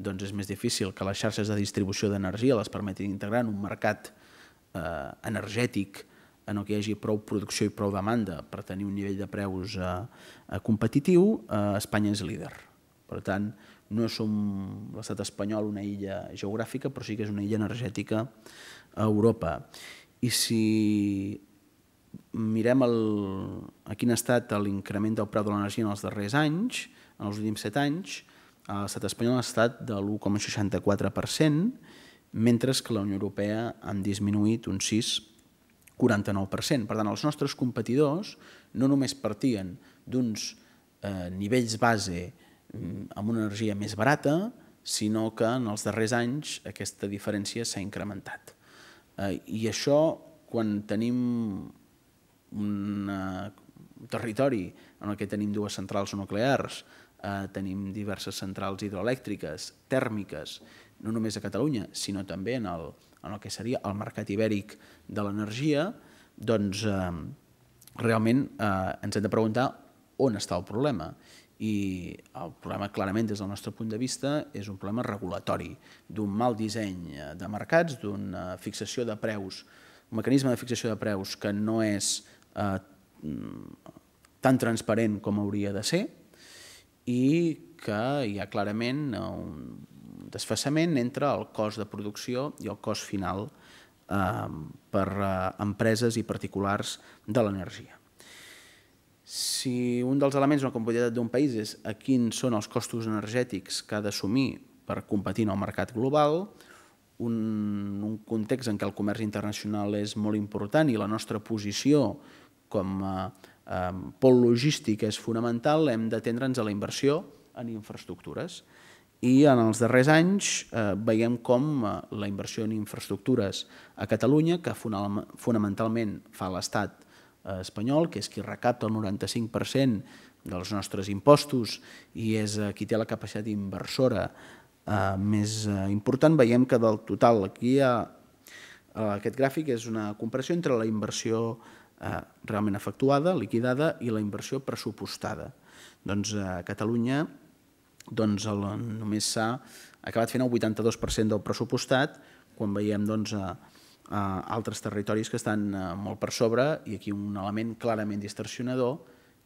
doncs és més difícil que les xarxes de distribució d'energia les permetin integrar en un mercat eh, energètic en què hi hagi prou producció i prou demanda per tenir un nivell de preus eh, eh, competitiu, eh, Espanya és líder. Per tant, no som l'estat espanyol una illa geogràfica, però sí que és una illa energètica a Europa. I si mirem el, a quin ha estat l'increment del preu de l'energia en els darrers anys, en els últims 7 anys, l'estat espanyol ha estat de l'1,64%, mentre que la Unió Europea han disminuït un 6,49%. Per tant, els nostres competidors no només partien d'uns eh, nivells base mm, amb una energia més barata, sinó que en els darrers anys aquesta diferència s'ha incrementat. Eh, I això, quan tenim un territori en què que tenim dues centrals nuclears, eh, tenim diverses centrals hidroelèctriques, tèrmiques, no només a Catalunya, sinó també en el, en el que seria el mercat ibèric de l'energia, doncs eh, realment eh, ens hem de preguntar on està el problema. I el problema, clarament, des del nostre punt de vista, és un problema regulatori, d'un mal disseny eh, de mercats, d'una fixació de preus, un mecanisme de fixació de preus que no és eh, tan transparent com hauria de ser, i que hi ha clarament eh, un desfasament entre el cost de producció i el cost final eh, per eh, empreses i particulars de l'energia. Si un dels elements d'una competitivitat d'un país és a quins són els costos energètics que ha d'assumir per competir en el mercat global, un, un context en què el comerç internacional és molt important i la nostra posició com a eh, pol logístic és fonamental, hem d'atendre'ns a la inversió en infraestructures. I en els darrers anys eh, veiem com eh, la inversió en infraestructures a Catalunya, que fonamentalment fa l'Estat eh, espanyol, que és qui recapta el 95% dels nostres impostos i és eh, qui té la capacitat inversora més important, veiem que del total, aquí hi ha, aquest gràfic és una comparació entre la inversió espanyola Eh, realment efectuada, liquidada i la inversió pressupostada. Doncs eh, a Catalunya doncs només s'ha acabat fent el 82% del pressupostat, quan veiem doncs, a, eh, altres territoris que estan molt per sobre i aquí un element clarament distorsionador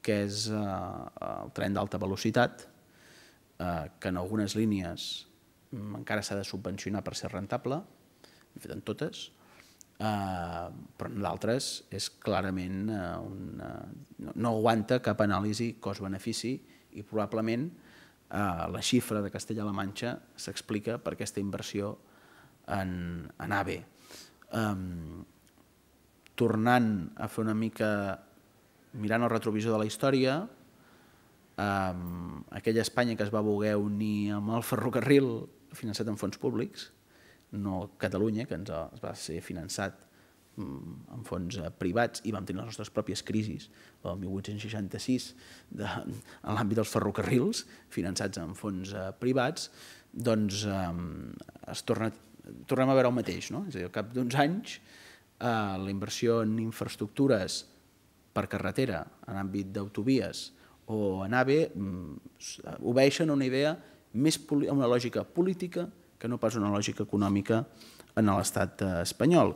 que és el tren d'alta velocitat, eh, que en algunes línies mm, encara s'ha de subvencionar per ser rentable, en totes, Eh, però en d'altres és clarament uh, eh, una... Eh, no, no aguanta cap anàlisi cost-benefici i probablement uh, la xifra de Castella-La Manxa s'explica per aquesta inversió en, en AVE. Um, tornant a fer una mica, mirant el retrovisor de la història, um, aquella Espanya que es va voler unir amb el ferrocarril finançat amb fons públics, no Catalunya, que ens va ser finançat en mm, fons eh, privats i vam tenir les nostres pròpies crisis, el del 1866, de, en l'àmbit dels ferrocarrils, finançats en fons eh, privats, doncs eh, es torna, tornem a veure el mateix. No? És a dir, al cap d'uns anys, la inversió en infraestructures per carretera, en àmbit d'autovies o en AVE, mm, obeixen a una idea més una lògica política que no pas una lògica econòmica en l'estat eh, espanyol.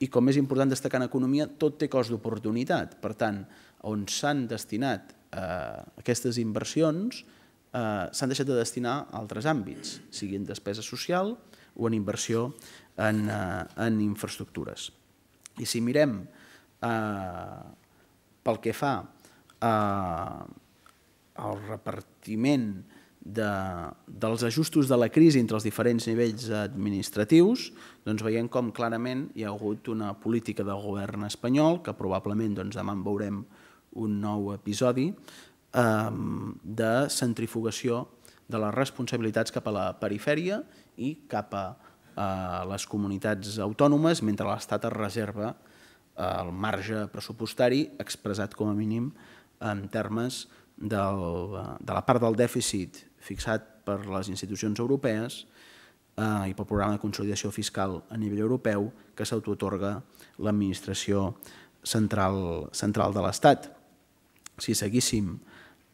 I com més important destacar en economia, tot té cost d'oportunitat. Per tant, on s'han destinat eh, aquestes inversions, eh, s'han deixat de destinar a altres àmbits, sigui en despesa social o en inversió en, eh, en infraestructures. I si mirem eh, pel que fa al repartiment de de, dels ajustos de la crisi entre els diferents nivells administratius, doncs veiem com clarament hi ha hagut una política del govern espanyol, que probablement doncs, demà en veurem un nou episodi, eh, de centrifugació de les responsabilitats cap a la perifèria i cap a eh, les comunitats autònomes, mentre l'Estat es reserva eh, el marge pressupostari expressat com a mínim en termes del, de la part del dèficit fixat per les institucions europees eh, i pel programa de consolidació fiscal a nivell europeu que s'autotorga l'administració central, central de l'Estat. Si seguíssim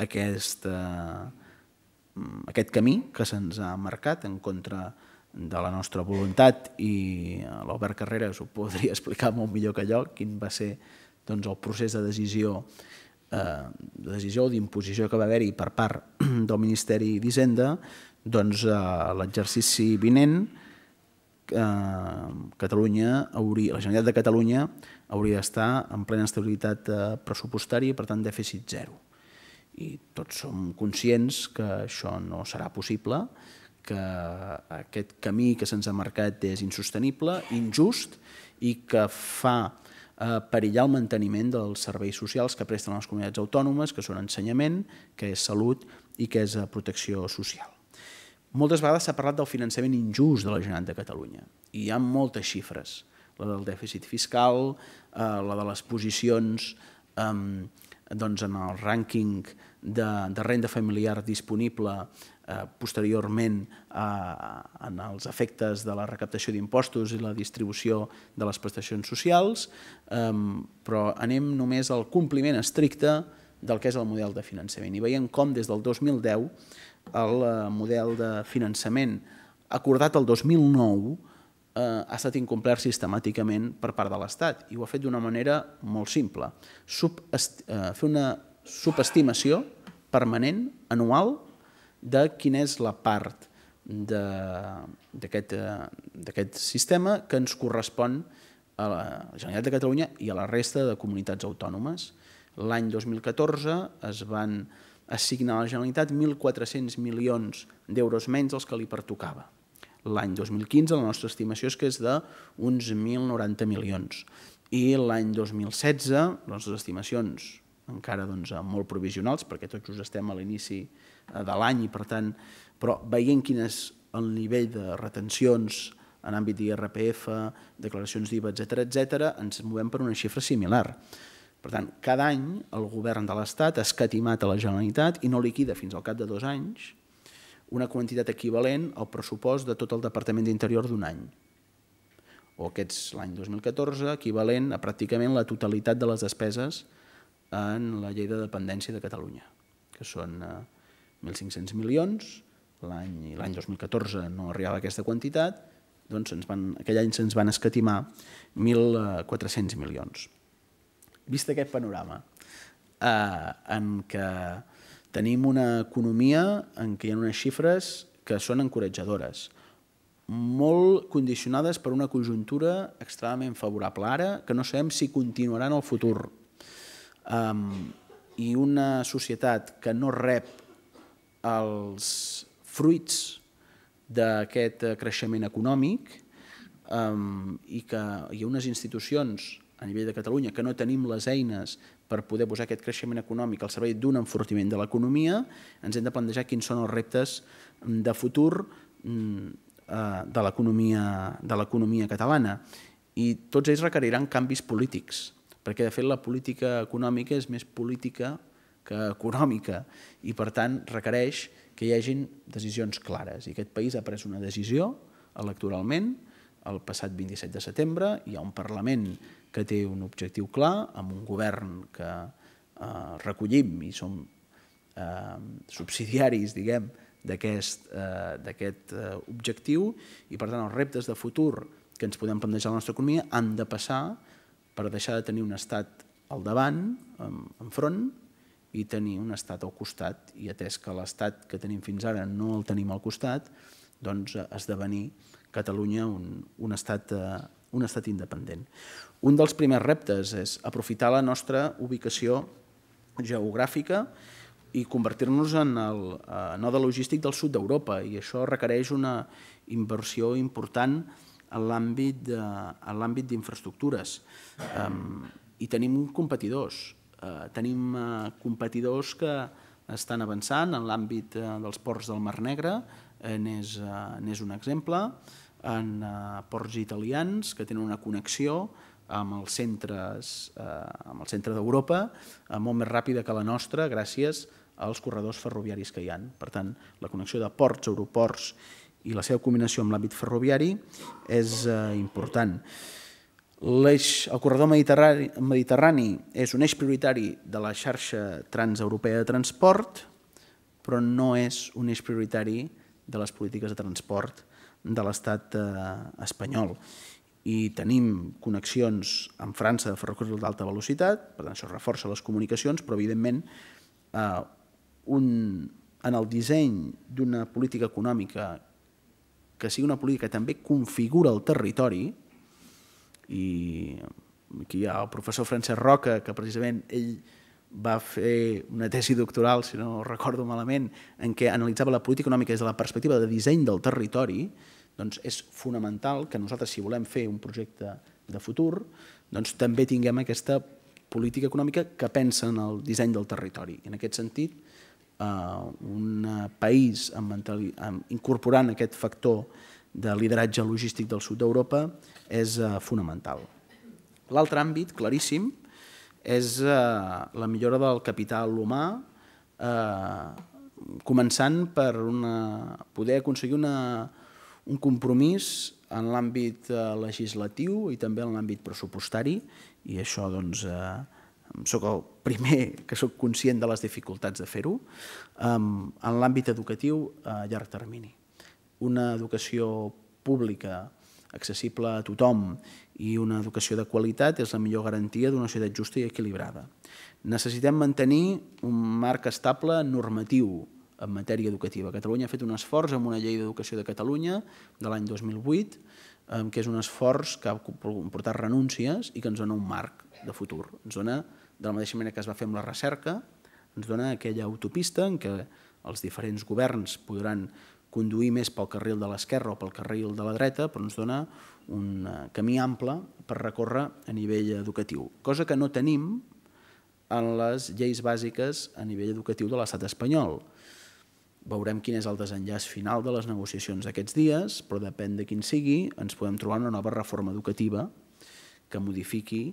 aquest, eh, aquest camí que se'ns ha marcat en contra de la nostra voluntat i eh, l'Albert Carreras ho podria explicar molt millor que jo, quin va ser doncs, el procés de decisió eh, decisió o d'imposició que va haver-hi per part del Ministeri d'Hisenda, doncs eh, l'exercici vinent eh, Catalunya hauria, la Generalitat de Catalunya hauria d'estar en plena estabilitat eh, pressupostària i per tant dèficit zero. I tots som conscients que això no serà possible, que aquest camí que se'ns ha marcat és insostenible, injust i que fa Eh, perillar el manteniment dels serveis socials que presten les comunitats autònomes, que són ensenyament, que és salut i que és eh, protecció social. Moltes vegades s'ha parlat del finançament injust de la Generalitat de Catalunya i hi ha moltes xifres, la del dèficit fiscal, eh, la de les posicions doncs en el rànquing de, de renda familiar disponible Eh, posteriorment eh, en els efectes de la recaptació d'impostos i la distribució de les prestacions socials, eh, però anem només al compliment estricte del que és el model de finançament. I veiem com des del 2010 el eh, model de finançament acordat el 2009 eh, ha estat incomplert sistemàticament per part de l'Estat i ho ha fet d'una manera molt simple. Subest eh, fer una subestimació permanent, anual, de quina és la part eh, d'aquest sistema que ens correspon a la Generalitat de Catalunya i a la resta de comunitats autònomes. L'any 2014 es van assignar a la Generalitat 1.400 milions d'euros menys dels que li pertocava. L'any 2015 la nostra estimació és que és d'uns 1.090 milions i l'any 2016 les nostres estimacions encara doncs, molt provisionals, perquè tots just estem a l'inici de Eh, de l'any i, per tant, però veient quin és el nivell de retencions en àmbit d'IRPF, declaracions d'IVA, etc etc, ens movem per una xifra similar. Per tant, cada any el govern de l'Estat ha escatimat a la Generalitat i no liquida fins al cap de dos anys una quantitat equivalent al pressupost de tot el Departament d'Interior d'un any o aquests l'any 2014, equivalent a pràcticament la totalitat de les despeses en la llei de dependència de Catalunya, que són eh, 1.500 milions, l'any 2014 no arribava a aquesta quantitat, doncs ens van, aquell any se'ns van escatimar 1.400 eh, milions. Vist aquest panorama, eh, en què tenim una economia en què hi ha unes xifres que són encoratjadores, molt condicionades per una conjuntura extremadament favorable ara, que no sabem si continuarà en el futur. Um, I una societat que no rep els fruits d'aquest eh, creixement econòmic um, i que hi ha unes institucions a nivell de Catalunya que no tenim les eines per poder posar aquest creixement econòmic al servei d'un enfortiment de l'economia, ens hem de plantejar quins són els reptes mm, de futur mm, eh, de l'economia catalana. I tots ells requeriran canvis polítics, perquè de fet la política econòmica és més política que econòmica i, per tant, requereix que hi hagin decisions clares. I aquest país ha pres una decisió electoralment el passat 27 de setembre. Hi ha un Parlament que té un objectiu clar, amb un govern que eh, recollim i som eh, subsidiaris, diguem, eh, d'aquest eh, objectiu i, per tant, els reptes de futur que ens podem plantejar a la nostra economia han de passar per deixar de tenir un estat al davant, enfront, en i tenir un estat al costat, i atès que l'estat que tenim fins ara no el tenim al costat, doncs eh, esdevenir Catalunya un, un, estat, eh, un estat independent. Un dels primers reptes és aprofitar la nostra ubicació geogràfica i convertir-nos en el eh, node logístic del sud d'Europa, i això requereix una inversió important en l'àmbit d'infraestructures. I tenim competidors, Eh, tenim eh, competidors que estan avançant en l'àmbit eh, dels ports del Mar Negre, n'és un exemple, en ports italians que tenen una connexió amb els centres, amb el centre d'Europa molt més ràpida que la nostra gràcies als corredors ferroviaris que hi han. Per tant, la connexió de ports, aeroports i la seva combinació amb l'àmbit ferroviari és eh, important. L'eix, el corredor mediterrani, mediterrani és un eix prioritari de la xarxa transeuropea de transport, però no és un eix prioritari de les polítiques de transport de l'estat eh, espanyol. I tenim connexions amb França de ferrocarril d'alta velocitat, per tant això reforça les comunicacions, però evidentment eh, un, en el disseny d'una política econòmica que sigui una política que també configura el territori, i aquí hi ha el professor Francesc Roca, que precisament ell va fer una tesi doctoral, si no recordo malament, en què analitzava la política econòmica des de la perspectiva de disseny del territori, doncs és fonamental que nosaltres, si volem fer un projecte de futur, doncs també tinguem aquesta política econòmica que pensa en el disseny del territori. I en aquest sentit, eh, un país amb, amb, incorporant aquest factor de lideratge logístic del sud d'Europa és eh, fonamental. L'altre àmbit, claríssim, és eh, la millora del capital humà, eh, començant per una, poder aconseguir una, un compromís en l'àmbit eh, legislatiu i també en l'àmbit pressupostari, i això doncs, eh, el primer que sóc conscient de les dificultats de fer-ho, eh, en l'àmbit educatiu eh, a llarg termini una educació pública accessible a tothom i una educació de qualitat és la millor garantia d'una societat justa i equilibrada. Necessitem mantenir un marc estable normatiu en matèria educativa. Catalunya ha fet un esforç amb una llei d'educació de Catalunya de l'any 2008, eh, que és un esforç que ha comportat renúncies i que ens dona un marc de futur. Ens dona, de la mateixa manera que es va fer amb la recerca, ens dona aquella autopista en què els diferents governs podran conduir més pel carril de l'esquerra o pel carril de la dreta, però ens dona un eh, camí ample per recórrer a nivell educatiu, cosa que no tenim en les lleis bàsiques a nivell educatiu de l'estat espanyol. Veurem quin és el desenllaç final de les negociacions d'aquests dies, però depèn de quin sigui, ens podem trobar una nova reforma educativa que modifiqui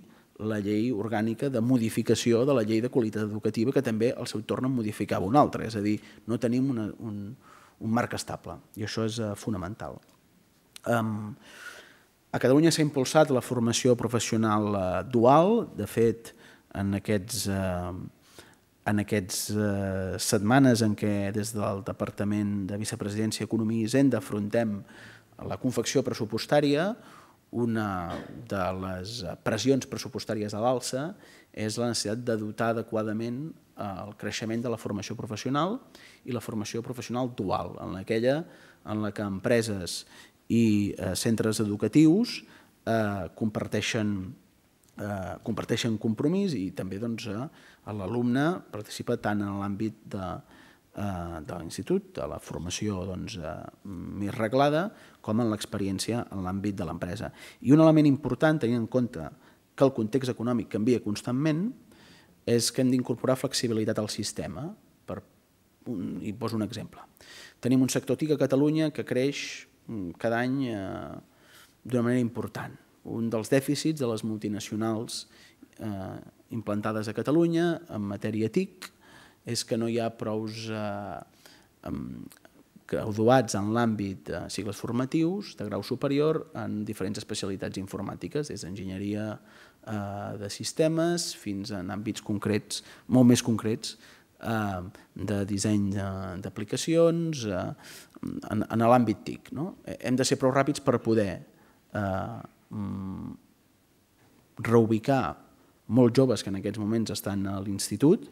la llei orgànica de modificació de la llei de qualitat educativa, que també al seu torn en modificava una altra. És a dir, no tenim una, un, un marc estable, i això és eh, fonamental. a Catalunya s'ha impulsat la formació professional eh, dual, de fet, en aquests... Eh, en aquestes setmanes en què des del Departament de Vicepresidència, Economia i Hisenda afrontem la confecció pressupostària, una de les pressions pressupostàries a l'alça és la necessitat de dotar adequadament el creixement de la formació professional i la formació professional dual, en aquella en la que empreses i eh, centres educatius eh, comparteixen, eh, comparteixen compromís i també doncs, eh, l'alumne participa tant en l'àmbit de, eh, de l'institut, de la formació doncs, més reglada, com en l'experiència en l'àmbit de l'empresa. I un element important, tenint en compte que el context econòmic canvia constantment, és que hem d'incorporar flexibilitat al sistema. Per un, I poso un exemple. Tenim un sector TIC a Catalunya que creix mm, cada any eh, d'una manera important. Un dels dèficits de les multinacionals eh, implantades a Catalunya en matèria TIC és que no hi ha prous eh, graduats en l'àmbit de eh, cicles formatius de grau superior en diferents especialitats informàtiques, des d'enginyeria eh, de sistemes fins en àmbits concrets, molt més concrets, eh, de disseny d'aplicacions, eh, en, en l'àmbit TIC. No? Eh, hem de ser prou ràpids per poder eh, mm, reubicar molts joves que en aquests moments estan a l'institut,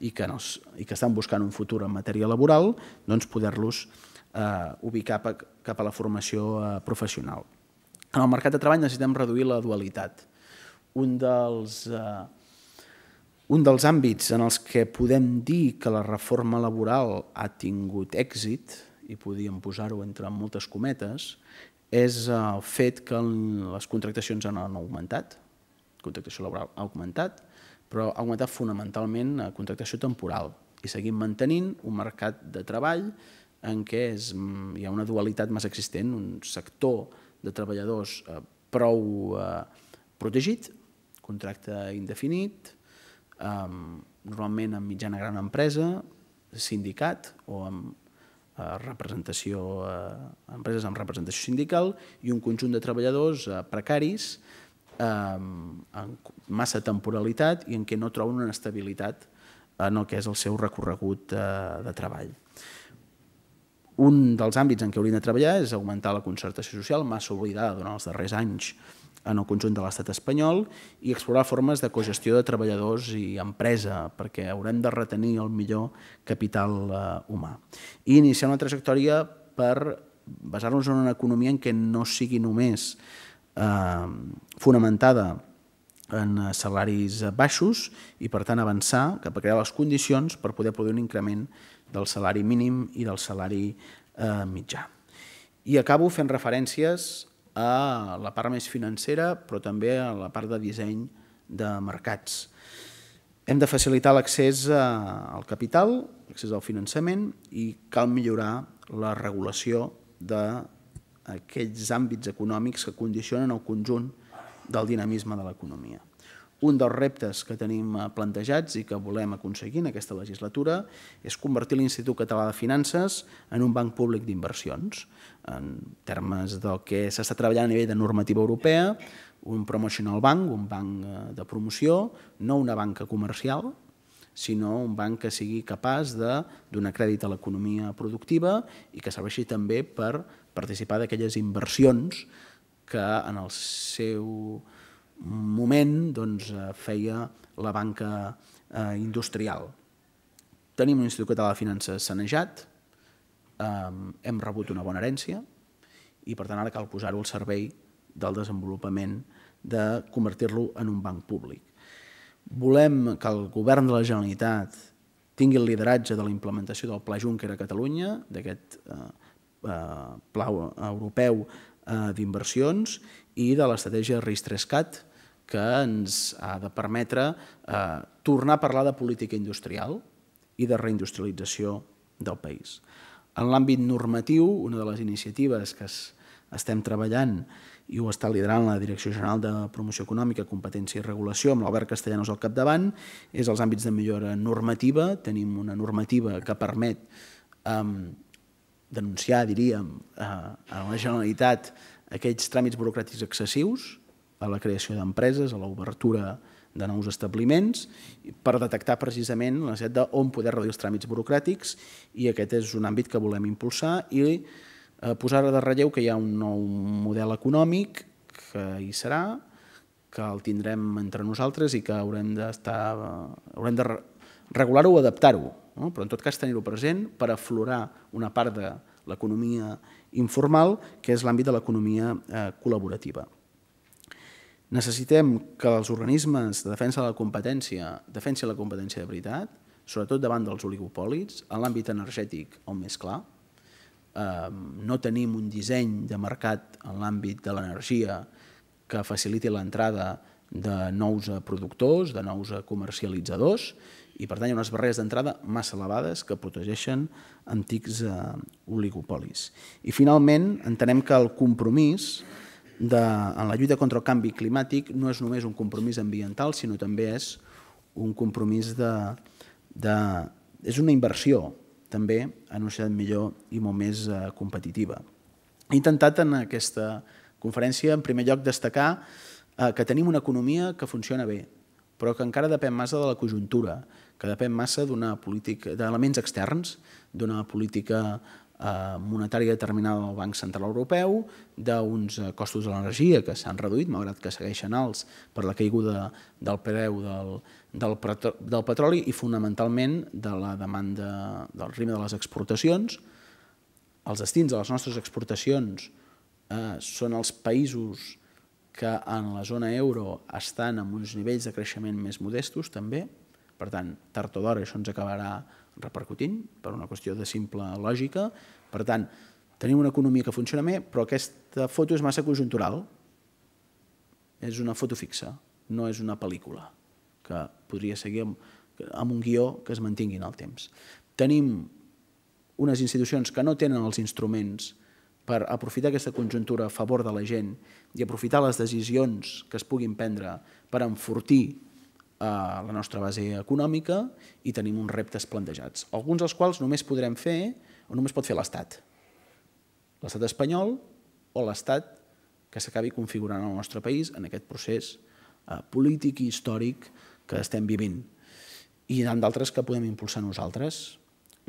i que, no, i que estan buscant un futur en matèria laboral, doncs poder-los eh, ubicar pa, cap a la formació eh, professional. En el mercat de treball necessitem reduir la dualitat. Un dels, eh, un dels àmbits en els que podem dir que la reforma laboral ha tingut èxit, i podíem posar-ho entre moltes cometes, és el fet que les contractacions han augmentat, contractació laboral ha augmentat, però ha augmentat fonamentalment la contractació temporal i seguim mantenint un mercat de treball en què és, mm, hi ha una dualitat més existent, un sector de treballadors eh, prou eh, protegit, contracte indefinit, eh, normalment amb mitjana gran empresa, sindicat o amb eh, representació, eh, empreses amb representació sindical i un conjunt de treballadors eh, precaris amb massa temporalitat i en què no troben una estabilitat en el que és el seu recorregut eh, de treball. Un dels àmbits en què haurien de treballar és augmentar la concertació social, massa oblidada durant els darrers anys en el conjunt de l'estat espanyol i explorar formes de cogestió de treballadors i empresa, perquè haurem de retenir el millor capital eh, humà. I iniciar una trajectòria per basar-nos en una economia en què no sigui només eh, eh, fonamentada en eh, salaris eh, baixos i, per tant, avançar cap a crear les condicions per poder produir un increment del salari mínim i del salari eh, mitjà. I acabo fent referències a la part més financera, però també a la part de disseny de mercats. Hem de facilitar l'accés eh, al capital, l'accés al finançament, i cal millorar la regulació de aquells àmbits econòmics que condicionen el conjunt del dinamisme de l'economia. Un dels reptes que tenim eh, plantejats i que volem aconseguir en aquesta legislatura és convertir l'Institut Català de Finances en un banc públic d'inversions, en termes del que s'està treballant a nivell de normativa europea, un promotional bank, un banc eh, de promoció, no una banca comercial, sinó un banc que sigui capaç de donar crèdit a l'economia productiva i que serveixi també per participar d'aquelles inversions que en el seu moment doncs, eh, feia la banca eh, industrial. Tenim un Institut Català de Finances sanejat, eh, hem rebut una bona herència i per tant ara cal posar-ho al servei del desenvolupament de convertir-lo en un banc públic. Volem que el govern de la Generalitat tingui el lideratge de la implementació del Pla Juncker a Catalunya, d'aquest eh, Eh, pla europeu eh, d'inversions i de l'estratègia RIS3CAT, que ens ha de permetre eh, tornar a parlar de política industrial i de reindustrialització del país. En l'àmbit normatiu, una de les iniciatives que estem treballant i ho està liderant la Direcció General de Promoció Econòmica, Competència i Regulació, amb l'Albert Castellanos al capdavant, és els àmbits de millora normativa. Tenim una normativa que permet ehm, denunciar, diríem, a la Generalitat aquells tràmits burocràtics excessius a la creació d'empreses, a l'obertura de nous establiments, per detectar precisament la necessitat d'on poder reduir els tràmits burocràtics i aquest és un àmbit que volem impulsar i eh, posar de relleu que hi ha un nou model econòmic que hi serà, que el tindrem entre nosaltres i que haurem eh, haurem de regular-ho o adaptar-ho, no? però en tot cas tenir-ho present per aflorar una part de l'economia informal, que és l'àmbit de l'economia eh, col·laborativa. Necessitem que els organismes de defensa de la competència defensi la competència de veritat, sobretot davant dels oligopòlits, en l'àmbit energètic el més clar. Eh, no tenim un disseny de mercat en l'àmbit de l'energia que faciliti l'entrada de nous productors, de nous comercialitzadors, i per tant hi ha unes barreres d'entrada massa elevades que protegeixen antics eh, oligopolis. I finalment entenem que el compromís de, en la lluita contra el canvi climàtic no és només un compromís ambiental, sinó també és un compromís de... de és una inversió també en una societat millor i molt més eh, competitiva. He intentat en aquesta conferència, en primer lloc, destacar eh, que tenim una economia que funciona bé, però que encara depèn massa de la conjuntura, que depèn massa d'una política d'elements externs, d'una política eh, monetària determinada del Banc Central Europeu, d'uns eh, costos de l'energia que s'han reduït, malgrat que segueixen alts per la caiguda del preu del, del, petroli i fonamentalment de la demanda del ritme de les exportacions. Els destins de les nostres exportacions eh, són els països que en la zona euro estan en uns nivells de creixement més modestos també, per tant, tard o d'hora això ens acabarà repercutint per una qüestió de simple lògica. Per tant, tenim una economia que funciona bé, però aquesta foto és massa conjuntural. És una foto fixa, no és una pel·lícula que podria seguir amb, amb un guió que es mantingui en el temps. Tenim unes institucions que no tenen els instruments per aprofitar aquesta conjuntura a favor de la gent i aprofitar les decisions que es puguin prendre per enfortir a la nostra base econòmica i tenim uns reptes plantejats, alguns dels quals només podrem fer o només pot fer l'Estat. L'Estat espanyol o l'Estat que s'acabi configurant al nostre país en aquest procés eh, polític i històric que estem vivint. I hi ha d'altres que podem impulsar nosaltres,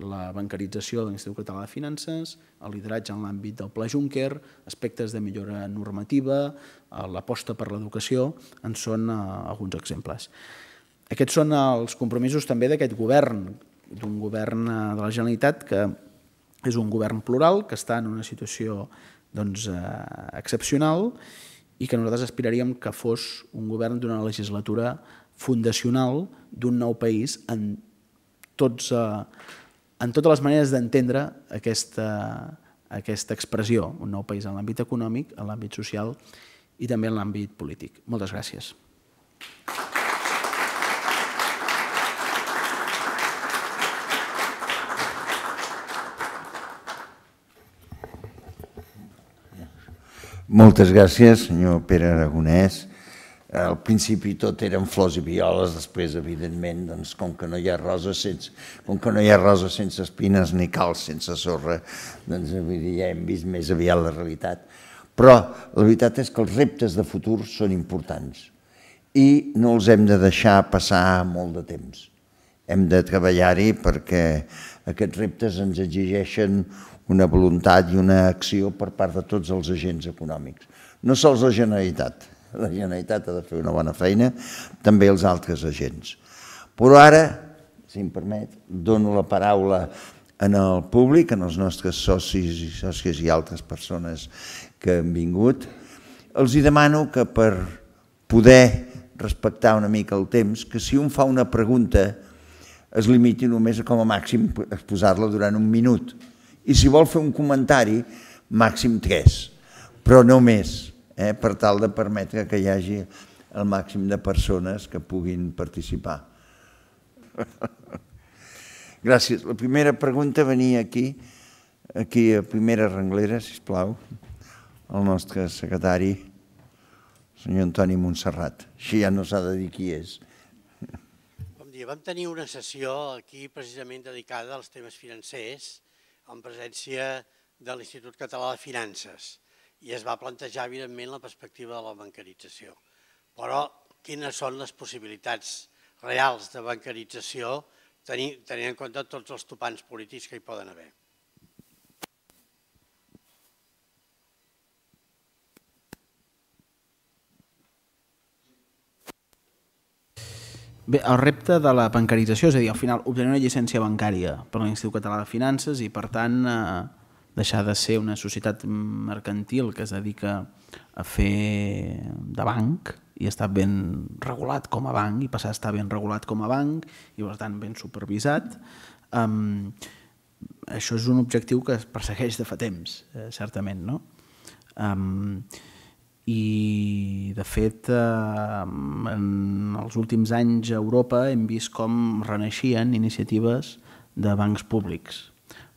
la bancarització de l'Institut Català de Finances, el lideratge en l'àmbit del Pla Juncker, aspectes de millora normativa, eh, l'aposta per l'educació, en són eh, alguns exemples. Aquests són els compromisos també d'aquest govern, d'un govern eh, de la Generalitat que és un govern plural, que està en una situació doncs, excepcional i que nosaltres aspiraríem que fos un govern d'una legislatura fundacional d'un nou país en tots eh, en totes les maneres d'entendre aquesta, aquesta expressió, un nou país en l'àmbit econòmic, en l'àmbit social i també en l'àmbit polític. Moltes gràcies. Moltes gràcies, senyor Pere Aragonès. Al principi tot eren flors i violes, després, evidentment, doncs, com, que no hi ha roses sense, com que no hi ha roses sense espines ni calç sense sorra, doncs dir, ja hem vist més aviat la realitat. Però la veritat és que els reptes de futur són importants i no els hem de deixar passar molt de temps. Hem de treballar-hi perquè aquests reptes ens exigeixen una voluntat i una acció per part de tots els agents econòmics, no sols la Generalitat, la Generalitat ha de fer una bona feina, també els altres agents. Però ara, si em permet, dono la paraula en el públic, en els nostres socis i sòcies i altres persones que han vingut. Els hi demano que per poder respectar una mica el temps, que si un fa una pregunta es limiti només a com a màxim exposar-la durant un minut. I si vol fer un comentari, màxim tres, però no més eh, per tal de permetre que hi hagi el màxim de persones que puguin participar. Gràcies. La primera pregunta venia aquí, aquí a primera renglera, si plau, el nostre secretari, el senyor Antoni Montserrat. Així ja no s'ha de dir qui és. Bon dia. Vam tenir una sessió aquí precisament dedicada als temes financers en presència de l'Institut Català de Finances i es va plantejar, evidentment, la perspectiva de la bancarització. Però quines són les possibilitats reals de bancarització tenint, tenint en compte tots els topants polítics que hi poden haver? Bé, el repte de la bancarització, és a dir, al final obtenir una llicència bancària per l'Institut Català de Finances i, per tant, eh, deixar de ser una societat mercantil que es dedica a fer de banc i estar ben regulat com a banc i passar a estar ben regulat com a banc i per tant ben supervisat um, això és un objectiu que es persegueix de fa temps eh, certament no? um, i de fet eh, en els últims anys a Europa hem vist com reneixien iniciatives de bancs públics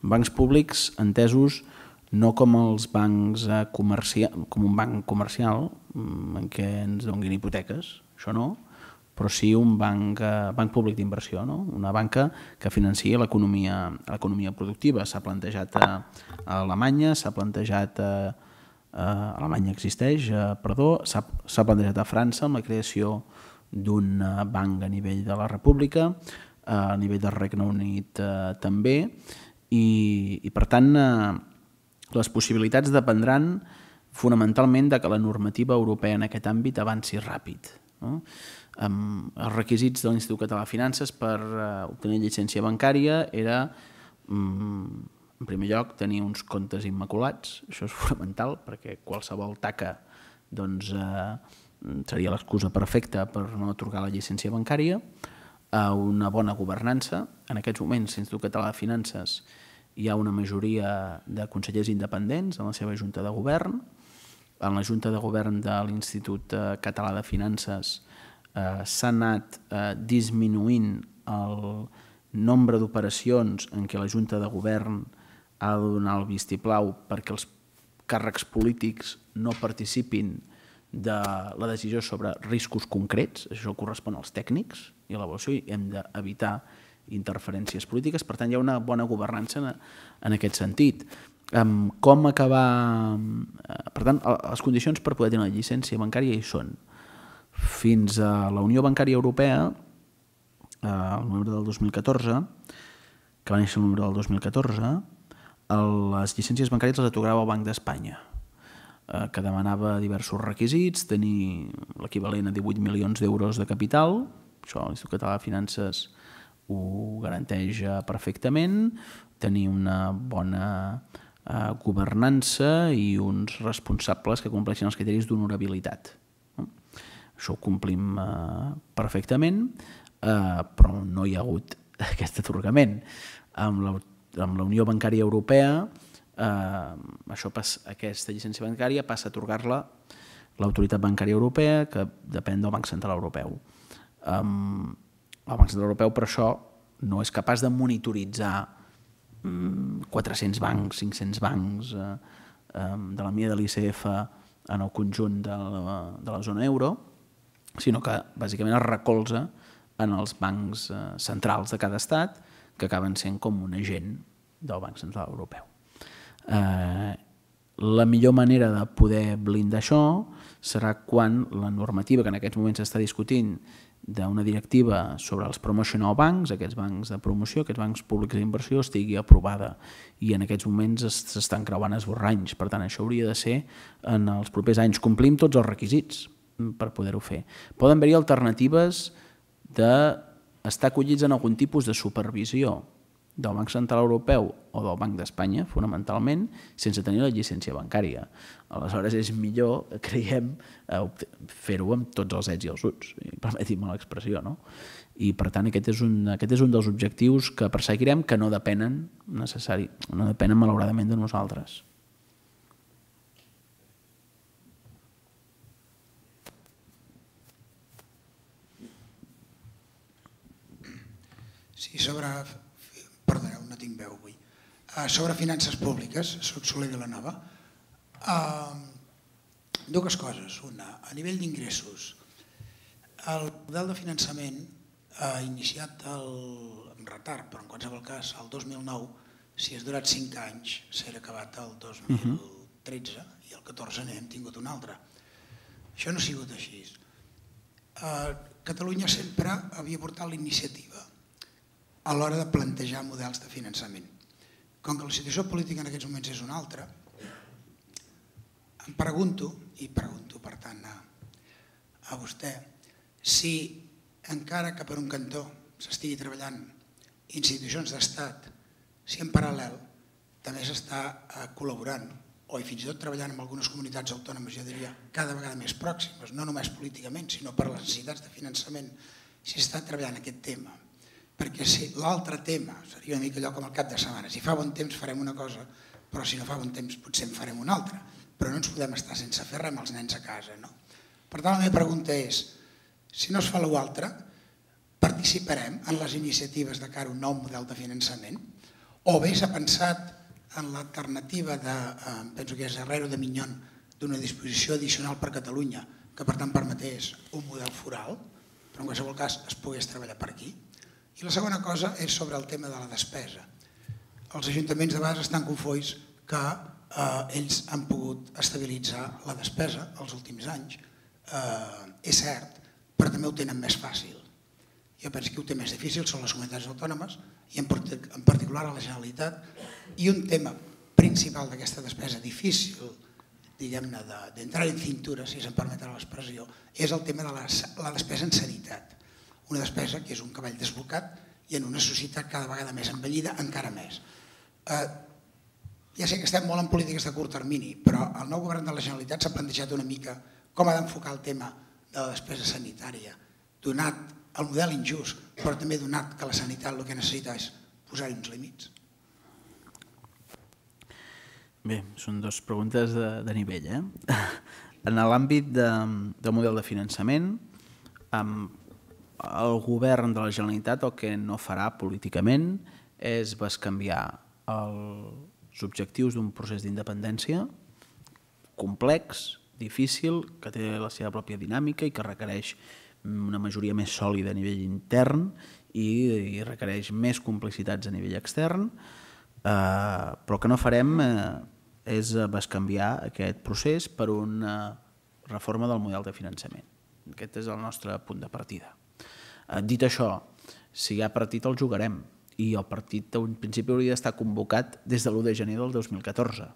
Bancs públics entesos no com els bancs eh, comercial, com un banc comercial mm, en què ens donguin hipoteques, això no, però sí un banc, eh, banc públic d'inversió, no? una banca que financia l'economia productiva. S'ha plantejat a Alemanya, s'ha plantejat a, a Alemanya existeix, a, eh, perdó, s'ha plantejat a França amb la creació d'un banc a nivell de la República, a nivell del Regne Unit eh, també, i, i per tant eh, les possibilitats dependran fonamentalment de que la normativa europea en aquest àmbit avanci ràpid. No? Amb els requisits de l'Institut Català de Finances per eh, obtenir llicència bancària era, mm, en primer lloc, tenir uns comptes immaculats, això és fonamental perquè qualsevol taca doncs, eh, seria l'excusa perfecta per no atorgar la llicència bancària, a eh, una bona governança. En aquests moments, l'Institut Català de Finances hi ha una majoria de consellers independents en la seva Junta de Govern. En la Junta de Govern de l'Institut eh, Català de Finances eh, s'ha anat eh, disminuint el nombre d'operacions en què la Junta de Govern ha de donar el vistiplau perquè els càrrecs polítics no participin de la decisió sobre riscos concrets, això correspon als tècnics i a l'avaluació, i hem d'evitar que interferències polítiques. Per tant, hi ha una bona governança en, en aquest sentit. Um, com acabar... Eh, per tant, les condicions per poder tenir una llicència bancària hi són. Fins a la Unió Bancària Europea, eh, el novembre del 2014, que va néixer el novembre del 2014, les llicències bancàries les atorgava el Banc d'Espanya, eh, que demanava diversos requisits, tenir l'equivalent a 18 milions d'euros de capital, això l'Institut Català de Finances ho garanteix eh, perfectament, tenir una bona eh, governança i uns responsables que compleixin els criteris d'honorabilitat. Això ho complim eh, perfectament, eh, però no hi ha hagut aquest atorgament. Amb la, amb la Unió Bancària Europea, eh, això pas, aquesta llicència bancària passa a atorgar-la l'autoritat bancària europea, que depèn del Banc Central Europeu. eh, el Banc Central Europeu per això no és capaç de monitoritzar 400 mm, bancs, 500 bancs eh, de la mida de l'ICF en el conjunt de la, de la zona euro, sinó que bàsicament es recolza en els bancs eh, centrals de cada estat que acaben sent com un agent del Banc Central Europeu. Eh, la millor manera de poder blindar això serà quan la normativa que en aquests moments s'està discutint d'una directiva sobre els promotional banks, aquests bancs de promoció, aquests bancs públics d'inversió, estigui aprovada i en aquests moments s'estan creuant esborranys. Per tant, això hauria de ser en els propers anys. Complim tots els requisits per poder-ho fer. Poden haver-hi alternatives d'estar acollits en algun tipus de supervisió, del Banc Central Europeu o del Banc d'Espanya, fonamentalment, sense tenir la llicència bancària. Aleshores, és millor, creiem, eh, fer-ho amb tots els ets i els uts, permetim l'expressió, no? I, per tant, aquest és, un, aquest és un dels objectius que perseguirem que no depenen necessari, no depenen, malauradament, de nosaltres. Sí, sobre perdoneu, no tinc veu avui, ah, sobre finances públiques, soc Soler Vilanova, uh, dues coses. Una, a nivell d'ingressos, el model de finançament ha iniciat el, retard, però en qualsevol cas el 2009, si has durat 5 anys, s'era acabat el 2013 uh -huh. i el 14 n'hem tingut un altre. Això no ha sigut així. Eh, Catalunya sempre havia portat la iniciativa a l'hora de plantejar models de finançament. Com que la situació política en aquests moments és una altra, em pregunto, i pregunto per tant a, a vostè, si encara que per un cantó s'estigui treballant institucions d'estat, si en paral·lel també s'està eh, col·laborant o fins i tot treballant amb algunes comunitats autònomes, jo diria, cada vegada més pròximes, no només políticament, sinó per les necessitats de finançament, si s'està treballant aquest tema perquè si l'altre tema seria una mica allò com el cap de setmana, si fa bon temps farem una cosa, però si no fa bon temps potser en farem una altra, però no ens podem estar sense fer res amb els nens a casa. No? Per tant, la meva pregunta és, si no es fa l'altre, participarem en les iniciatives de cara a un nou model de finançament? O bé s'ha pensat en l'alternativa de, eh, penso que és Herrero de Minyon, d'una disposició addicional per Catalunya, que per tant permetés un model foral, però en qualsevol cas es pogués treballar per aquí? I la segona cosa és sobre el tema de la despesa. Els ajuntaments de vegades estan confois que eh, ells han pogut estabilitzar la despesa els últims anys. Eh, és cert, però també ho tenen més fàcil. Jo penso que ho té més difícil són les comunitats autònomes i en, en particular a la Generalitat i un tema principal d'aquesta despesa difícil diguem-ne d'entrar en cintura, si se'n permetrà l'expressió, és el tema de la, la despesa en sanitat una despesa que és un cavall desbocat i en una societat cada vegada més envellida encara més. Eh, ja sé que estem molt en polítiques de curt termini, però el nou govern de la Generalitat s'ha plantejat una mica com ha d'enfocar el tema de la despesa sanitària, donat el model injust, però també donat que la sanitat el que necessita és posar uns límits. Bé, són dues preguntes de, de nivell. Eh? En l'àmbit de, del model de finançament, amb, el govern de la Generalitat el que no farà políticament és bescanviar els objectius d'un procés d'independència complex, difícil, que té la seva pròpia dinàmica i que requereix una majoria més sòlida a nivell intern i, i requereix més complicitats a nivell extern, eh, però que no farem eh, és bescanviar aquest procés per una reforma del model de finançament. Aquest és el nostre punt de partida. Eh, dit això, si hi ha partit el jugarem i el partit en principi hauria d'estar convocat des de l'1 de gener del 2014.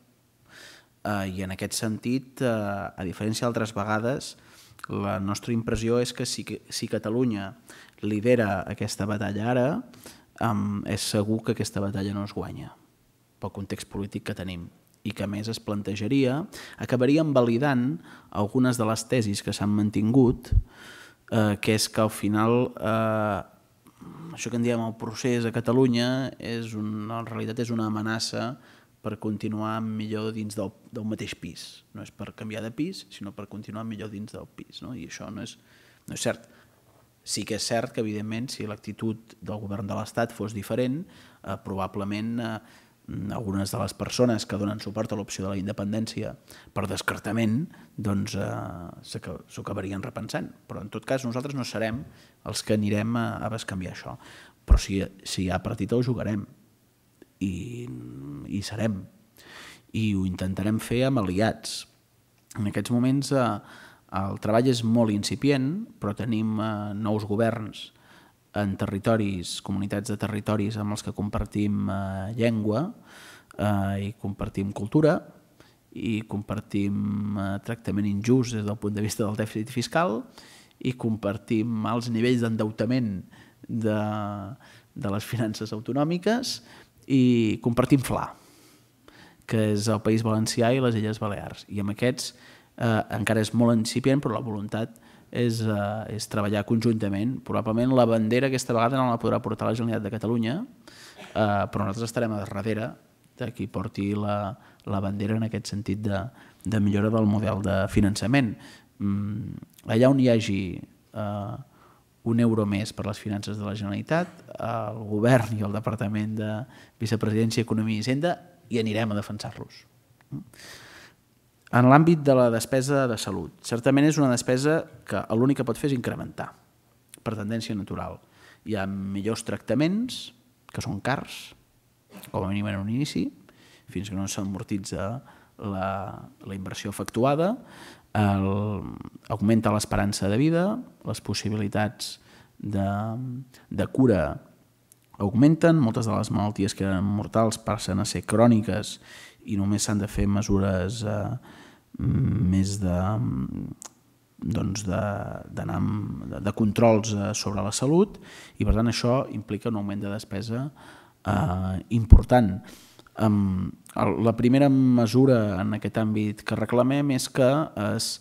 Eh, I en aquest sentit, eh, a diferència d'altres vegades, la nostra impressió és que si, si Catalunya lidera aquesta batalla ara, um, és segur que aquesta batalla no es guanya pel context polític que tenim i que més es plantejaria, acabarien validant algunes de les tesis que s'han mantingut eh, que és que al final eh, això que en diem el procés a Catalunya és un, en realitat és una amenaça per continuar millor dins del, del mateix pis. No és per canviar de pis, sinó per continuar millor dins del pis. No? I això no és, no és cert. Sí que és cert que, evidentment, si l'actitud del govern de l'Estat fos diferent, eh, probablement eh, Mm, algunes de les persones que donen suport a l'opció de la independència per descartament, doncs eh, s'ho acabarien repensant. Però en tot cas nosaltres no serem els que anirem a, a bescanviar això. Però si, si hi ha partit ho jugarem i, i serem. I ho intentarem fer amb aliats. En aquests moments eh, el treball és molt incipient, però tenim eh, nous governs en territoris, comunitats de territoris amb els que compartim eh, llengua eh, i compartim cultura i compartim eh, tractament injust des del punt de vista del dèficit fiscal i compartim els nivells d'endeutament de, de les finances autonòmiques i compartim FLA, que és el País Valencià i les Illes Balears. I amb aquests eh, encara és molt incipient, però la voluntat és, eh, és treballar conjuntament. Probablement la bandera aquesta vegada no la podrà portar la Generalitat de Catalunya, eh, però nosaltres estarem a darrere de qui porti la, la bandera en aquest sentit de, de millora del model de finançament. Mm, allà on hi hagi eh, un euro més per les finances de la Generalitat, el govern i el Departament de Vicepresidència, Economia i Hisenda hi anirem a defensar-los. Mm? En l'àmbit de la despesa de salut, certament és una despesa que l'únic que pot fer és incrementar per tendència natural. Hi ha millors tractaments, que són cars, com a mínim en un inici, fins que no s'amortitza la, la inversió efectuada, el, augmenta l'esperança de vida, les possibilitats de, de cura augmenten, moltes de les malalties que eren mortals passen a ser cròniques i només s'han de fer mesures eh, més de doncs d'anar de, de controls eh, sobre la salut i per tant això implica un augment de despesa eh, important. Um, la primera mesura en aquest àmbit que reclamem és que es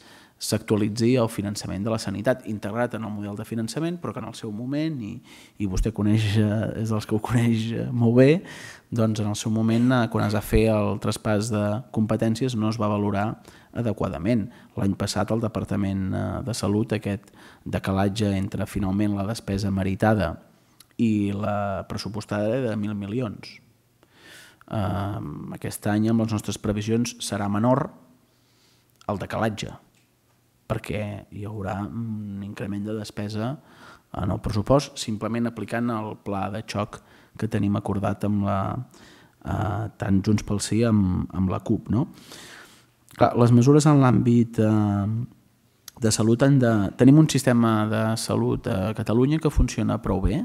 s'actualitzi el finançament de la sanitat, integrat en el model de finançament, però que en el seu moment, i, i vostè coneix, eh, és dels que ho coneix eh, molt bé, doncs en el seu moment, quan es va fer el traspàs de competències, no es va valorar adequadament. L'any passat el Departament eh, de Salut, aquest decalatge entre finalment la despesa meritada i la pressupostada era de 1.000 milions. aquest any, amb les nostres previsions, serà menor el decalatge, perquè hi haurà un increment de despesa en el pressupost, simplement aplicant el pla de xoc que tenim acordat amb la, eh, tant Junts pel Sí amb, amb la CUP. No? Clar, les mesures en l'àmbit eh, de salut han de... Tenim un sistema de salut a Catalunya que funciona prou bé,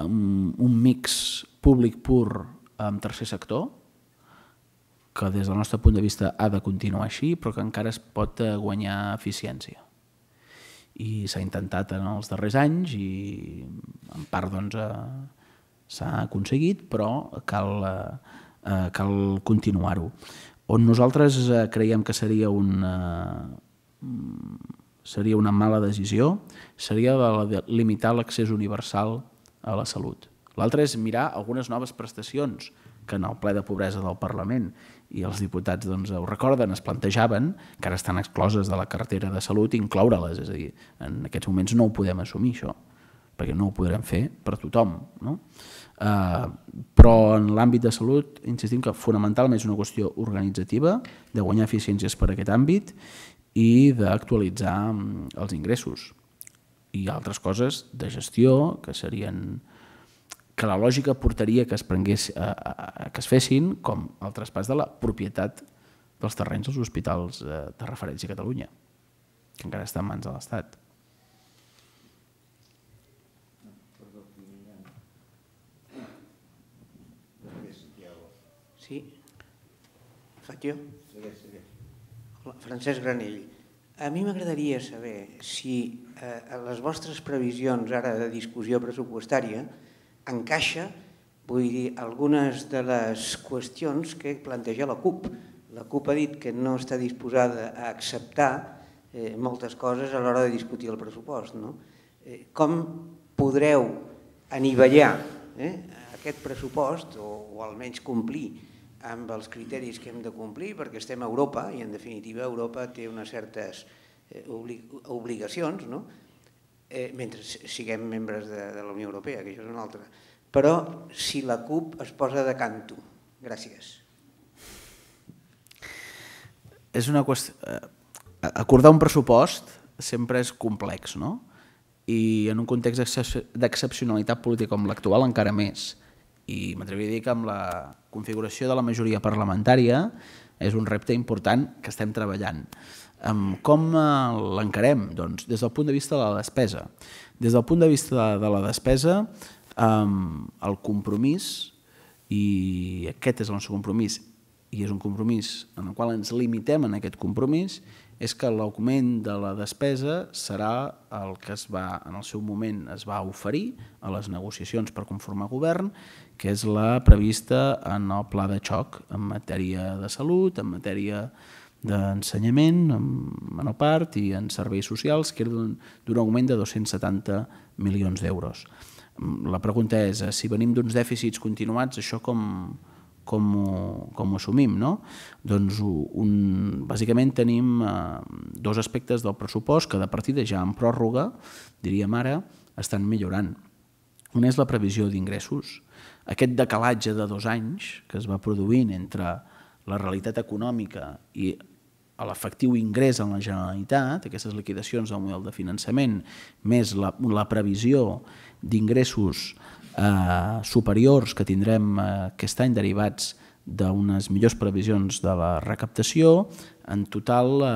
un, un mix públic pur amb tercer sector, que des del nostre punt de vista ha de continuar així, però que encara es pot eh, guanyar eficiència. I s'ha intentat en els darrers anys i en part doncs, eh, s'ha aconseguit, però cal, eh, cal continuar-ho on nosaltres eh, creiem que seria una, mm, seria una mala decisió seria de limitar l'accés universal a la salut. L'altre és mirar algunes noves prestacions que en el ple de pobresa del Parlament i els diputats doncs, ho recorden, es plantejaven, que ara estan excloses de la cartera de salut, incloure-les. És a dir, en aquests moments no ho podem assumir, això, perquè no ho podrem fer per tothom. No? Eh, però en l'àmbit de salut insistim que fonamentalment és una qüestió organitzativa, de guanyar eficiències per aquest àmbit i d'actualitzar mm, els ingressos i altres coses de gestió que serien que la lògica portaria que es, prengués, a, a, a, que es fessin com el traspàs de la propietat dels terrenys dels hospitals de, eh, de referència a Catalunya, que encara està en mans de l'Estat. Faig jo? Francesc Granell, a mi m'agradaria saber si eh, les vostres previsions ara de discussió pressupostària encaixa vull dir, algunes de les qüestions que planteja la CUP. La CUP ha dit que no està disposada a acceptar eh, moltes coses a l'hora de discutir el pressupost. No? Eh, com podreu anivellar eh, aquest pressupost o, o almenys complir amb els criteris que hem de complir perquè estem a Europa i en definitiva Europa té unes certes eh, obligacions no? eh, mentre siguem membres de, de la Unió Europea, que això és una altra. Però si la CUP es posa de canto, gràcies. És una qüestió... Eh, acordar un pressupost sempre és complex, no? I en un context d'excepcionalitat política com l'actual encara més i m'atreviria a dir que amb la configuració de la majoria parlamentària és un repte important que estem treballant. Com eh, l'encarem? Doncs des del punt de vista de la despesa. Des del punt de vista de la despesa, el compromís, i aquest és el nostre compromís, i és un compromís en el qual ens limitem en aquest compromís, és que l'augment de la despesa serà el que es va, en el seu moment es va oferir a les negociacions per conformar govern, que és la prevista en el pla de xoc en matèria de salut, en matèria d'ensenyament, en, en part i en serveis socials, que era d'un augment de 270 milions d'euros. La pregunta és, eh, si venim d'uns dèficits continuats, això com, com ho, com ho assumim, no? Doncs un, bàsicament tenim eh, dos aspectes del pressupost que de partida ja en pròrroga, diríem ara, estan millorant. Un és la previsió d'ingressos. Aquest decalatge de dos anys que es va produint entre la realitat econòmica i l'efectiu ingrés en la Generalitat, aquestes liquidacions del model de finançament, més la, la previsió d'ingressos eh, superiors que tindrem eh, aquest any derivats d'unes millors previsions de la recaptació, en total eh,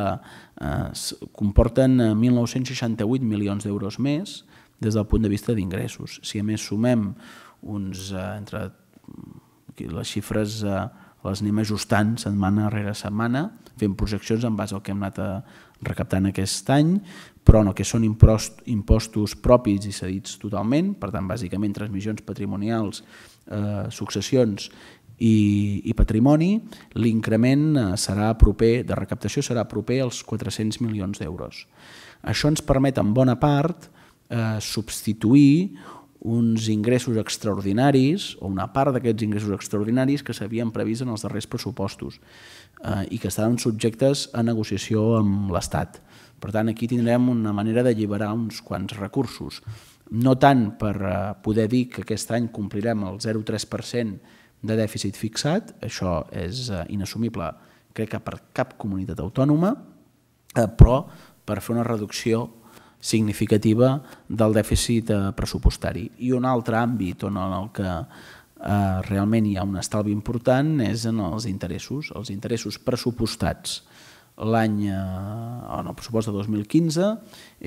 eh comporten 1.968 eh, milions d'euros més des del punt de vista d'ingressos. Si a més sumem uns, eh, entre les xifres eh, les anem ajustant setmana rere setmana, fent projeccions en base al que hem anat a, recaptant aquest any, però no, que són impostos propis i cedits totalment, per tant, bàsicament transmissions patrimonials, eh, successions i, i patrimoni, l'increment eh, serà proper, de recaptació serà proper als 400 milions d'euros. Això ens permet en bona part eh, substituir uns ingressos extraordinaris o una part d'aquests ingressos extraordinaris que s'havien previst en els darrers pressupostos eh, i que estaven subjectes a negociació amb l'Estat. Per tant, aquí tindrem una manera d'alliberar uns quants recursos. No tant per eh, poder dir que aquest any complirem el 0,3% de dèficit fixat, això és eh, inassumible crec que per cap comunitat autònoma, eh, però per fer una reducció significativa del dèficit eh, pressupostari. I un altre àmbit on en el que eh, realment hi ha un estalvi important és en els interessos, els interessos pressupostats. L'any, eh, en el pressupost de 2015,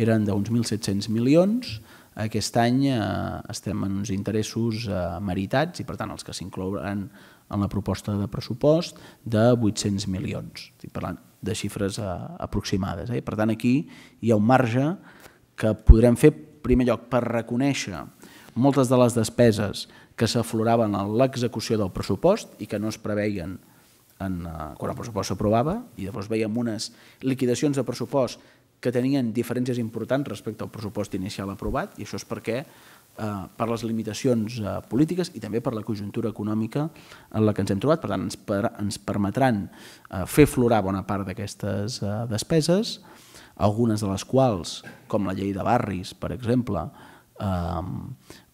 eren d'uns 1.700 milions, aquest any estem en uns interessos meritats i per tant els que s'inclouen en la proposta de pressupost de 800 milions. Estic parlant de xifres aproximades. Eh? Per tant, aquí hi ha un marge que que podrem fer, en primer lloc, per reconèixer moltes de les despeses que s'afloraven en l'execució del pressupost i que no es preveien en, eh, quan el pressupost s'aprovava, i llavors veiem unes liquidacions de pressupost que tenien diferències importants respecte al pressupost inicial aprovat, i això és perquè eh, per les limitacions eh, polítiques i també per la conjuntura econòmica en la que ens hem trobat. Per tant, ens, ens permetran fer florar bona part d'aquestes despeses algunes de les quals, com la llei de barris, per exemple, eh,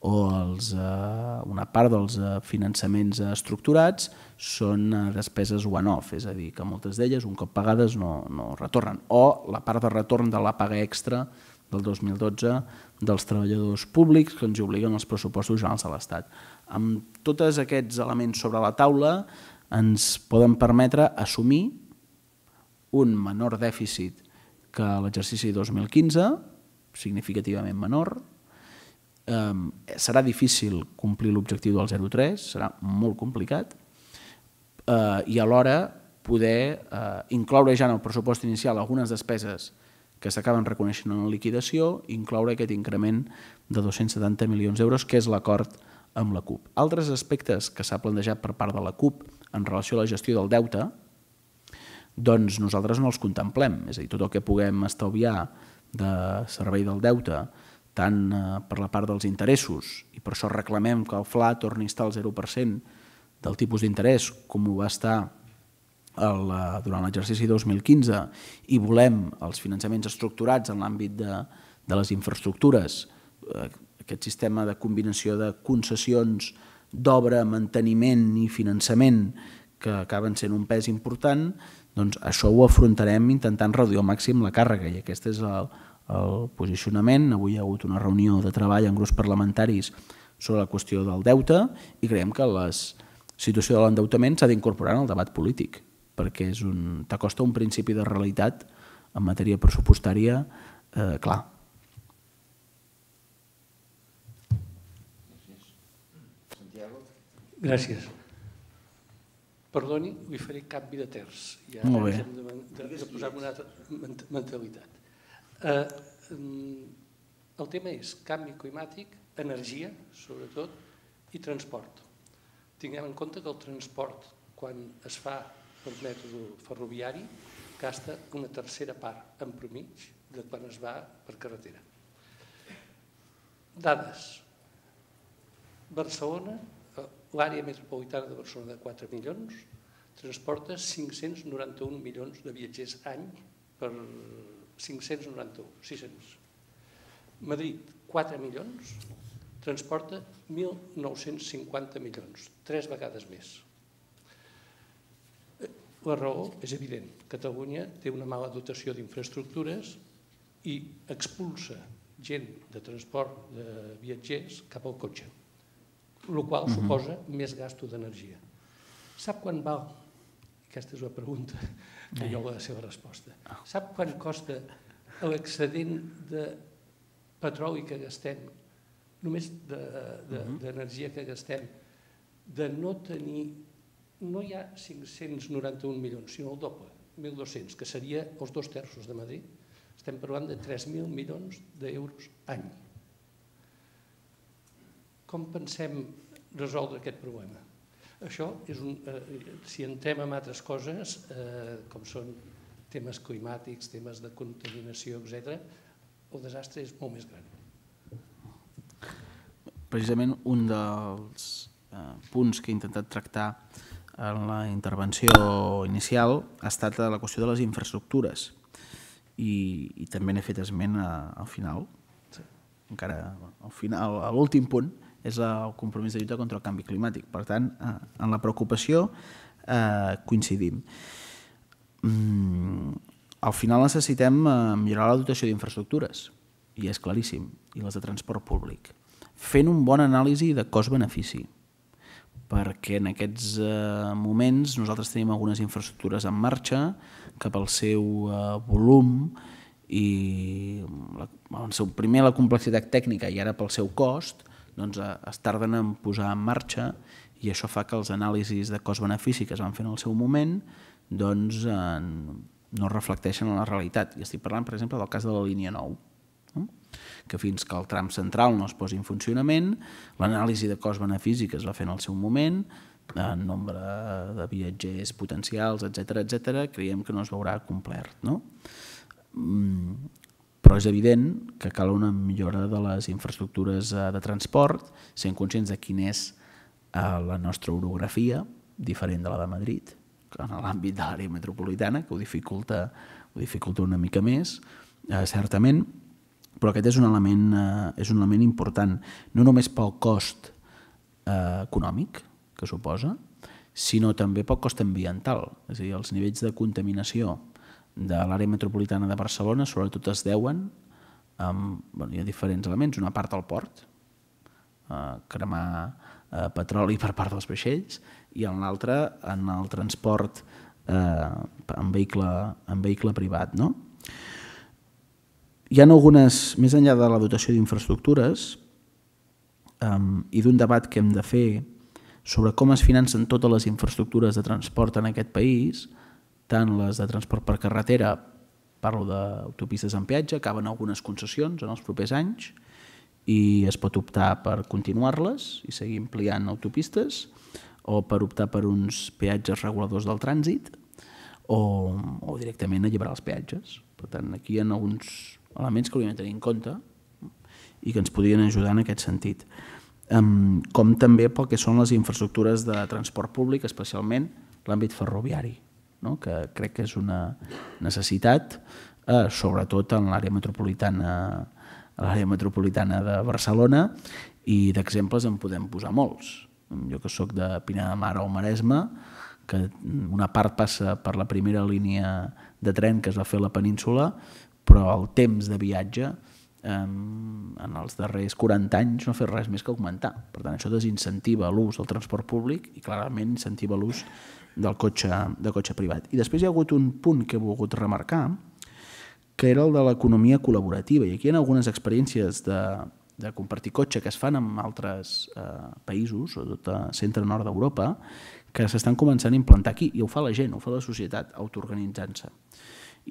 o els, eh, una part dels eh, finançaments estructurats són eh, despeses one-off, és a dir, que moltes d'elles, un cop pagades, no, no retornen. O la part de retorn de la paga extra del 2012 dels treballadors públics que ens obliguen els pressupostos generals de l'Estat. Amb tots aquests elements sobre la taula ens poden permetre assumir un menor dèficit que l'exercici 2015, significativament menor, eh, serà difícil complir l'objectiu del 0,3, serà molt complicat, eh, i alhora poder eh, incloure ja en el pressupost inicial algunes despeses que s'acaben reconeixent en la liquidació, incloure aquest increment de 270 milions d'euros, que és l'acord amb la CUP. Altres aspectes que s'ha plantejat per part de la CUP en relació a la gestió del deute, doncs nosaltres no els contemplem. És a dir, tot el que puguem estalviar de servei del deute, tant eh, per la part dels interessos, i per això reclamem que el FLA torni a estar al 0% del tipus d'interès, com ho va estar el, eh, durant l'exercici 2015, i volem els finançaments estructurats en l'àmbit de, de les infraestructures, eh, aquest sistema de combinació de concessions d'obra, manteniment i finançament que acaben sent un pes important, doncs això ho afrontarem intentant reduir al màxim la càrrega i aquest és el, el posicionament. Avui hi ha hagut una reunió de treball en grups parlamentaris sobre la qüestió del deute i creiem que la situació de l'endeutament s'ha d'incorporar en el debat polític perquè un... t'acosta un principi de realitat en matèria pressupostària eh, clar. Gràcies perdoni, li faré canvi de terç. Ja Molt bé. Hem de, de, de posar una altra mentalitat. Eh, mm, el tema és canvi climàtic, energia, sobretot, i transport. Tinguem en compte que el transport, quan es fa per mètode ferroviari, gasta una tercera part en promig de quan es va per carretera. Dades. Barcelona l'àrea metropolitana de Barcelona de 4 milions transporta 591 milions de viatgers any per 591, 600. Madrid, 4 milions, transporta 1.950 milions, tres vegades més. Eh, la raó és evident. Catalunya té una mala dotació d'infraestructures i expulsa gent de transport de viatgers cap al cotxe el qual suposa uh -huh. més gasto d'energia. Sap quan val, aquesta és la pregunta, que eh. jo la seva resposta, ah. sap quan costa l'excedent de petroli que gastem, només d'energia de, de, uh -huh. que gastem, de no tenir, no hi ha 591 milions, sinó el doble, 1.200, que seria els dos terços de Madrid, estem parlant de 3.000 milions d'euros any com pensem resoldre aquest problema. Això, és un, eh, si entrem en altres coses, eh, com són temes climàtics, temes de contaminació, etc., el desastre és molt més gran. Precisament un dels eh, punts que he intentat tractar en la intervenció inicial ha estat la qüestió de les infraestructures i, i també n'he fet esment a, eh, al final, sí. encara al final, a l'últim punt, és el compromís de lluita contra el canvi climàtic. Per tant, eh, en la preocupació eh, coincidim. Mm, al final necessitem eh, millorar la dotació d'infraestructures, i és claríssim, i les de transport públic, fent un bon anàlisi de cost-benefici, perquè en aquests eh, moments nosaltres tenim algunes infraestructures en marxa cap al seu eh, volum i la, el seu, primer la complexitat tècnica i ara pel seu cost, doncs eh, es tarden en posar en marxa i això fa que els anàlisis de cost-benefici que es van fer en el seu moment doncs, eh, no reflecteixen en la realitat. I estic parlant, per exemple, del cas de la línia 9, no? que fins que el tram central no es posi en funcionament, l'anàlisi de cost-benefici que es va fer en el seu moment, en eh, nombre de viatgers potencials, etc etc, creiem que no es veurà complert. No? Mm, però és evident que cal una millora de les infraestructures eh, de transport, sent conscients de quina és eh, la nostra orografia, diferent de la de Madrid, en l'àmbit de l'àrea metropolitana, que ho dificulta, ho dificulta una mica més, eh, certament, però aquest és un, element, eh, és un element important, no només pel cost eh, econòmic que suposa, sinó també pel cost ambiental, és a dir, els nivells de contaminació de l'àrea metropolitana de Barcelona sobretot es deuen amb, bueno, hi ha diferents elements, una part al port, eh, cremar eh, petroli per part dels vaixells, i en l'altra en el transport eh, en, vehicle, en vehicle privat. No? Hi ha algunes, més enllà de la dotació d'infraestructures eh, i d'un debat que hem de fer sobre com es financen totes les infraestructures de transport en aquest país, tant les de transport per carretera, parlo d'autopistes en peatge, acaben algunes concessions en els propers anys i es pot optar per continuar-les i seguir ampliant autopistes o per optar per uns peatges reguladors del trànsit o, o directament alliberar els peatges. Per tant, aquí hi ha alguns elements que hauríem de tenir en compte i que ens podrien ajudar en aquest sentit. com també pel que són les infraestructures de transport públic, especialment l'àmbit ferroviari no? que crec que és una necessitat, eh, sobretot en l'àrea metropolitana l'àrea metropolitana de Barcelona i d'exemples en podem posar molts. Jo que sóc de Pineda de Mar o Maresme, que una part passa per la primera línia de tren que es va fer a la península, però el temps de viatge en els darrers 40 anys no ha fet res més que augmentar. Per tant, això desincentiva l'ús del transport públic i clarament incentiva l'ús del cotxe, de cotxe privat. I després hi ha hagut un punt que he volgut remarcar, que era el de l'economia col·laborativa. I aquí hi ha algunes experiències de, de compartir cotxe que es fan en altres eh, països, sobretot a centre-nord d'Europa, que s'estan començant a implantar aquí, i ho fa la gent, ho fa la societat, autoorganitzant-se.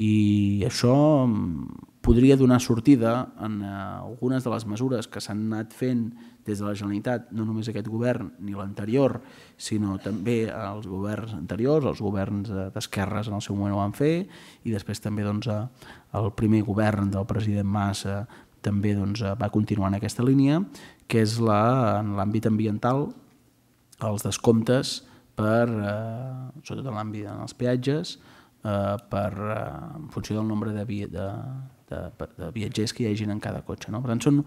I això mm, podria donar sortida en eh, algunes de les mesures que s'han anat fent des de la Generalitat, no només aquest govern ni l'anterior, sinó també els governs anteriors, els governs d'esquerres en el seu moment ho van fer, i després també doncs, eh, el primer govern del president Mas eh, també doncs, eh, va continuar en aquesta línia, que és la, en l'àmbit ambiental, els descomptes per, eh, sobretot en l'àmbit dels peatges, eh, per, eh, en funció del nombre de, via, de, de, de viatgers que hi hagin en cada cotxe. No? Per tant, són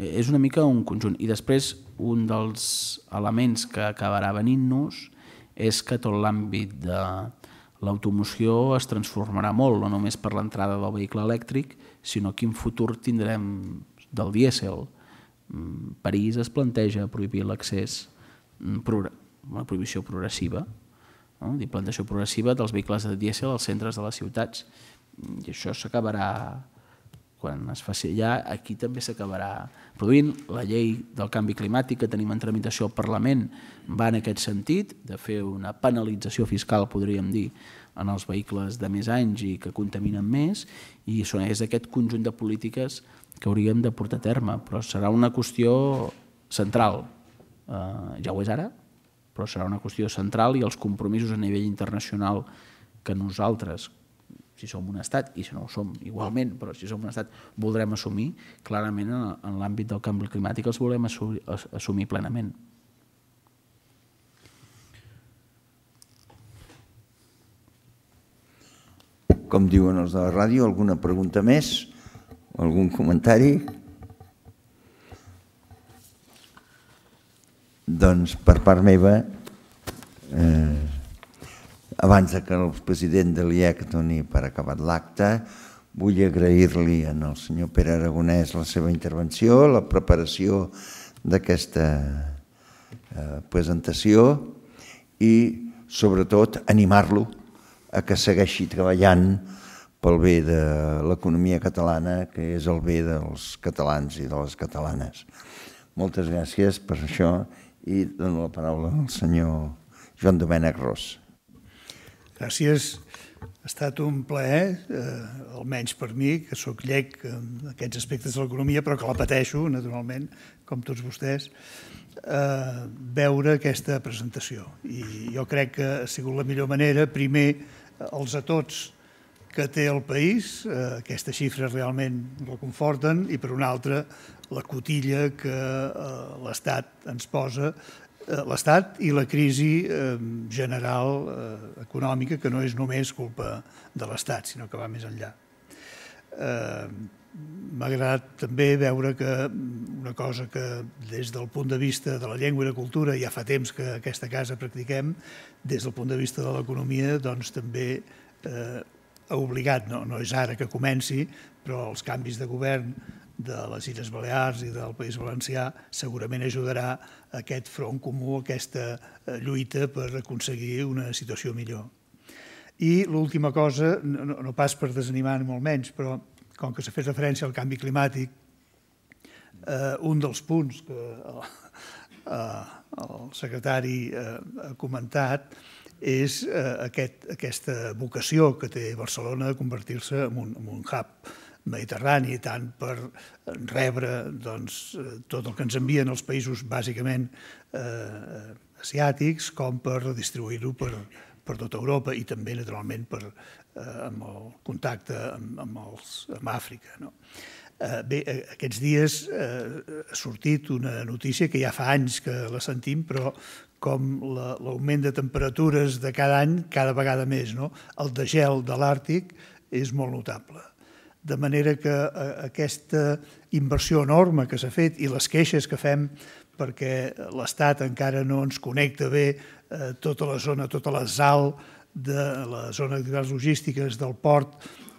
Eh, és una mica un conjunt. I després, un dels elements que acabarà venint-nos és que tot l'àmbit de l'automoció es transformarà molt, no només per l'entrada del vehicle elèctric, sinó quin futur tindrem del dièsel. Mm, París es planteja prohibir l'accés, mm, una prohibició progressiva, no? d'implantació progressiva dels vehicles de dièsel als centres de les ciutats, mm, i això s'acabarà quan es faci allà, aquí també s'acabarà produint. La llei del canvi climàtic que tenim en tramitació al Parlament va en aquest sentit, de fer una penalització fiscal, podríem dir, en els vehicles de més anys i que contaminen més, i és aquest conjunt de polítiques que hauríem de portar a terme, però serà una qüestió central. Eh, ja ho és ara, però serà una qüestió central i els compromisos a nivell internacional que nosaltres, si som un estat, i si no ho som igualment, però si som un estat, voldrem assumir, clarament en, l'àmbit del canvi climàtic els volem assumir plenament. Com diuen els de la ràdio, alguna pregunta més? Algun comentari? Doncs per part meva... Eh abans que el president de l'IEC doni per acabat l'acte, vull agrair-li al senyor Pere Aragonès la seva intervenció, la preparació d'aquesta eh, presentació i, sobretot, animar-lo a que segueixi treballant pel bé de l'economia catalana, que és el bé dels catalans i de les catalanes. Moltes gràcies per això i dono la paraula al senyor Joan Domènec Ros. Gràcies. Ha estat un plaer, eh, almenys per mi, que sóc llec en aquests aspectes de l'economia, però que la pateixo, naturalment, com tots vostès, eh, veure aquesta presentació. I jo crec que ha sigut la millor manera, primer, els a tots que té el país, eh, aquestes xifres realment reconforten, i per una altra, la cotilla que eh, l'Estat ens posa Eh, l'estat i la crisi eh, general eh, econòmica, que no és només culpa de l'estat, sinó que va més enllà. M'ha agradat també veure que una cosa que des del punt de vista de la llengua i la cultura ja fa temps que aquesta casa practiquem, des del punt de vista de l'economia doncs també eh, ha obligat, no, no és ara que comenci, però els canvis de govern de les Illes Balears i del País Valencià segurament ajudarà aquest front comú, aquesta eh, lluita per aconseguir una situació millor. I l'última cosa, no, pas per desanimar ni molt menys, però com que s'ha fet referència al canvi climàtic, eh, un dels punts que el, eh, el secretari eh, ha comentat és eh, aquest, aquesta vocació que té Barcelona de convertir-se en, un, hub un hub mediterrani, tant per rebre doncs, tot el que ens envien els països bàsicament eh, asiàtics com per distribuir-ho per, per tota Europa i també, naturalment, per, eh, amb el contacte amb, amb, els, amb Àfrica. No? Eh, bé, aquests dies eh, ha sortit una notícia que ja fa anys que la sentim, però com l'augment de temperatures de cada any, cada vegada més. No? El degel de l'Àrtic és molt notable. De manera que eh, aquesta inversió enorme que s'ha fet i les queixes que fem perquè l'Estat encara no ens connecta bé eh, tota la zona, tota la sal de la zona de les logístiques del port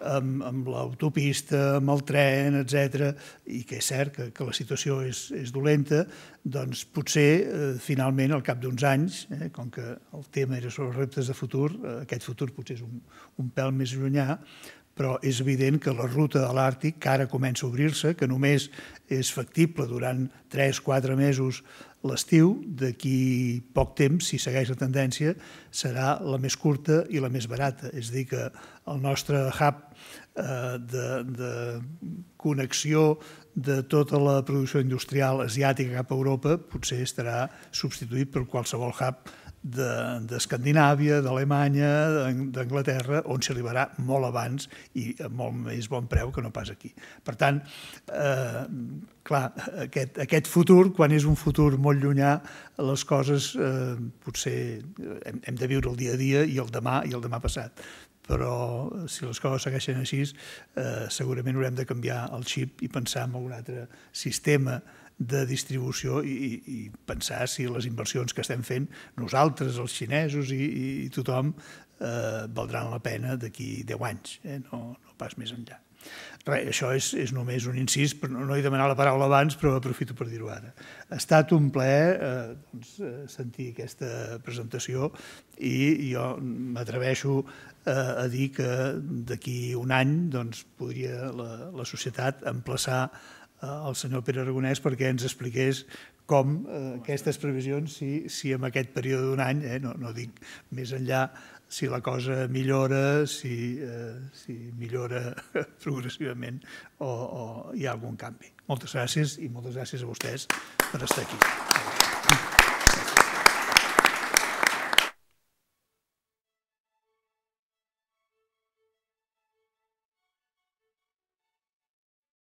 amb, amb l'autopista, amb el tren, etc i que és cert que, que la situació és, és dolenta, doncs potser eh, finalment al cap d'uns anys, eh, com que el tema era sobre reptes de futur, eh, aquest futur potser és un, un pèl més llunyà, però és evident que la ruta de l'Àrtic, que ara comença a obrir-se, que només és factible durant 3-4 mesos l'estiu, d'aquí poc temps, si segueix la tendència, serà la més curta i la més barata. És a dir, que el nostre hub eh, de, de connexió de tota la producció industrial asiàtica cap a Europa potser estarà substituït per qualsevol hub d'Escandinàvia, de, d'Alemanya, d'Anglaterra, on s'arribarà molt abans i a molt més bon preu que no pas aquí. Per tant, eh, clar, aquest, aquest futur, quan és un futur molt llunyà, les coses eh, potser hem, hem de viure el dia a dia i el demà i el demà passat però eh, si les coses segueixen així, eh, segurament haurem de canviar el xip i pensar en algun altre sistema eh, de distribució i, i pensar si les inversions que estem fent nosaltres, els xinesos i, i tothom eh, valdran la pena d'aquí 10 anys, eh? no, no pas més enllà. Re, això és, és només un incís, però no, no he demanat la paraula abans, però aprofito per dir-ho ara. Ha estat un plaer eh, doncs, eh, sentir aquesta presentació i jo m'atreveixo eh, a dir que d'aquí un any doncs, podria la, la societat emplaçar Eh, el senyor Pere Aragonès perquè ens expliqués com eh, aquestes previsions, si, si en aquest període d'un any, eh, no, no dic més enllà, si la cosa millora, si, eh, si millora progressivament o, o hi ha algun canvi. Moltes gràcies i moltes gràcies a vostès per estar aquí.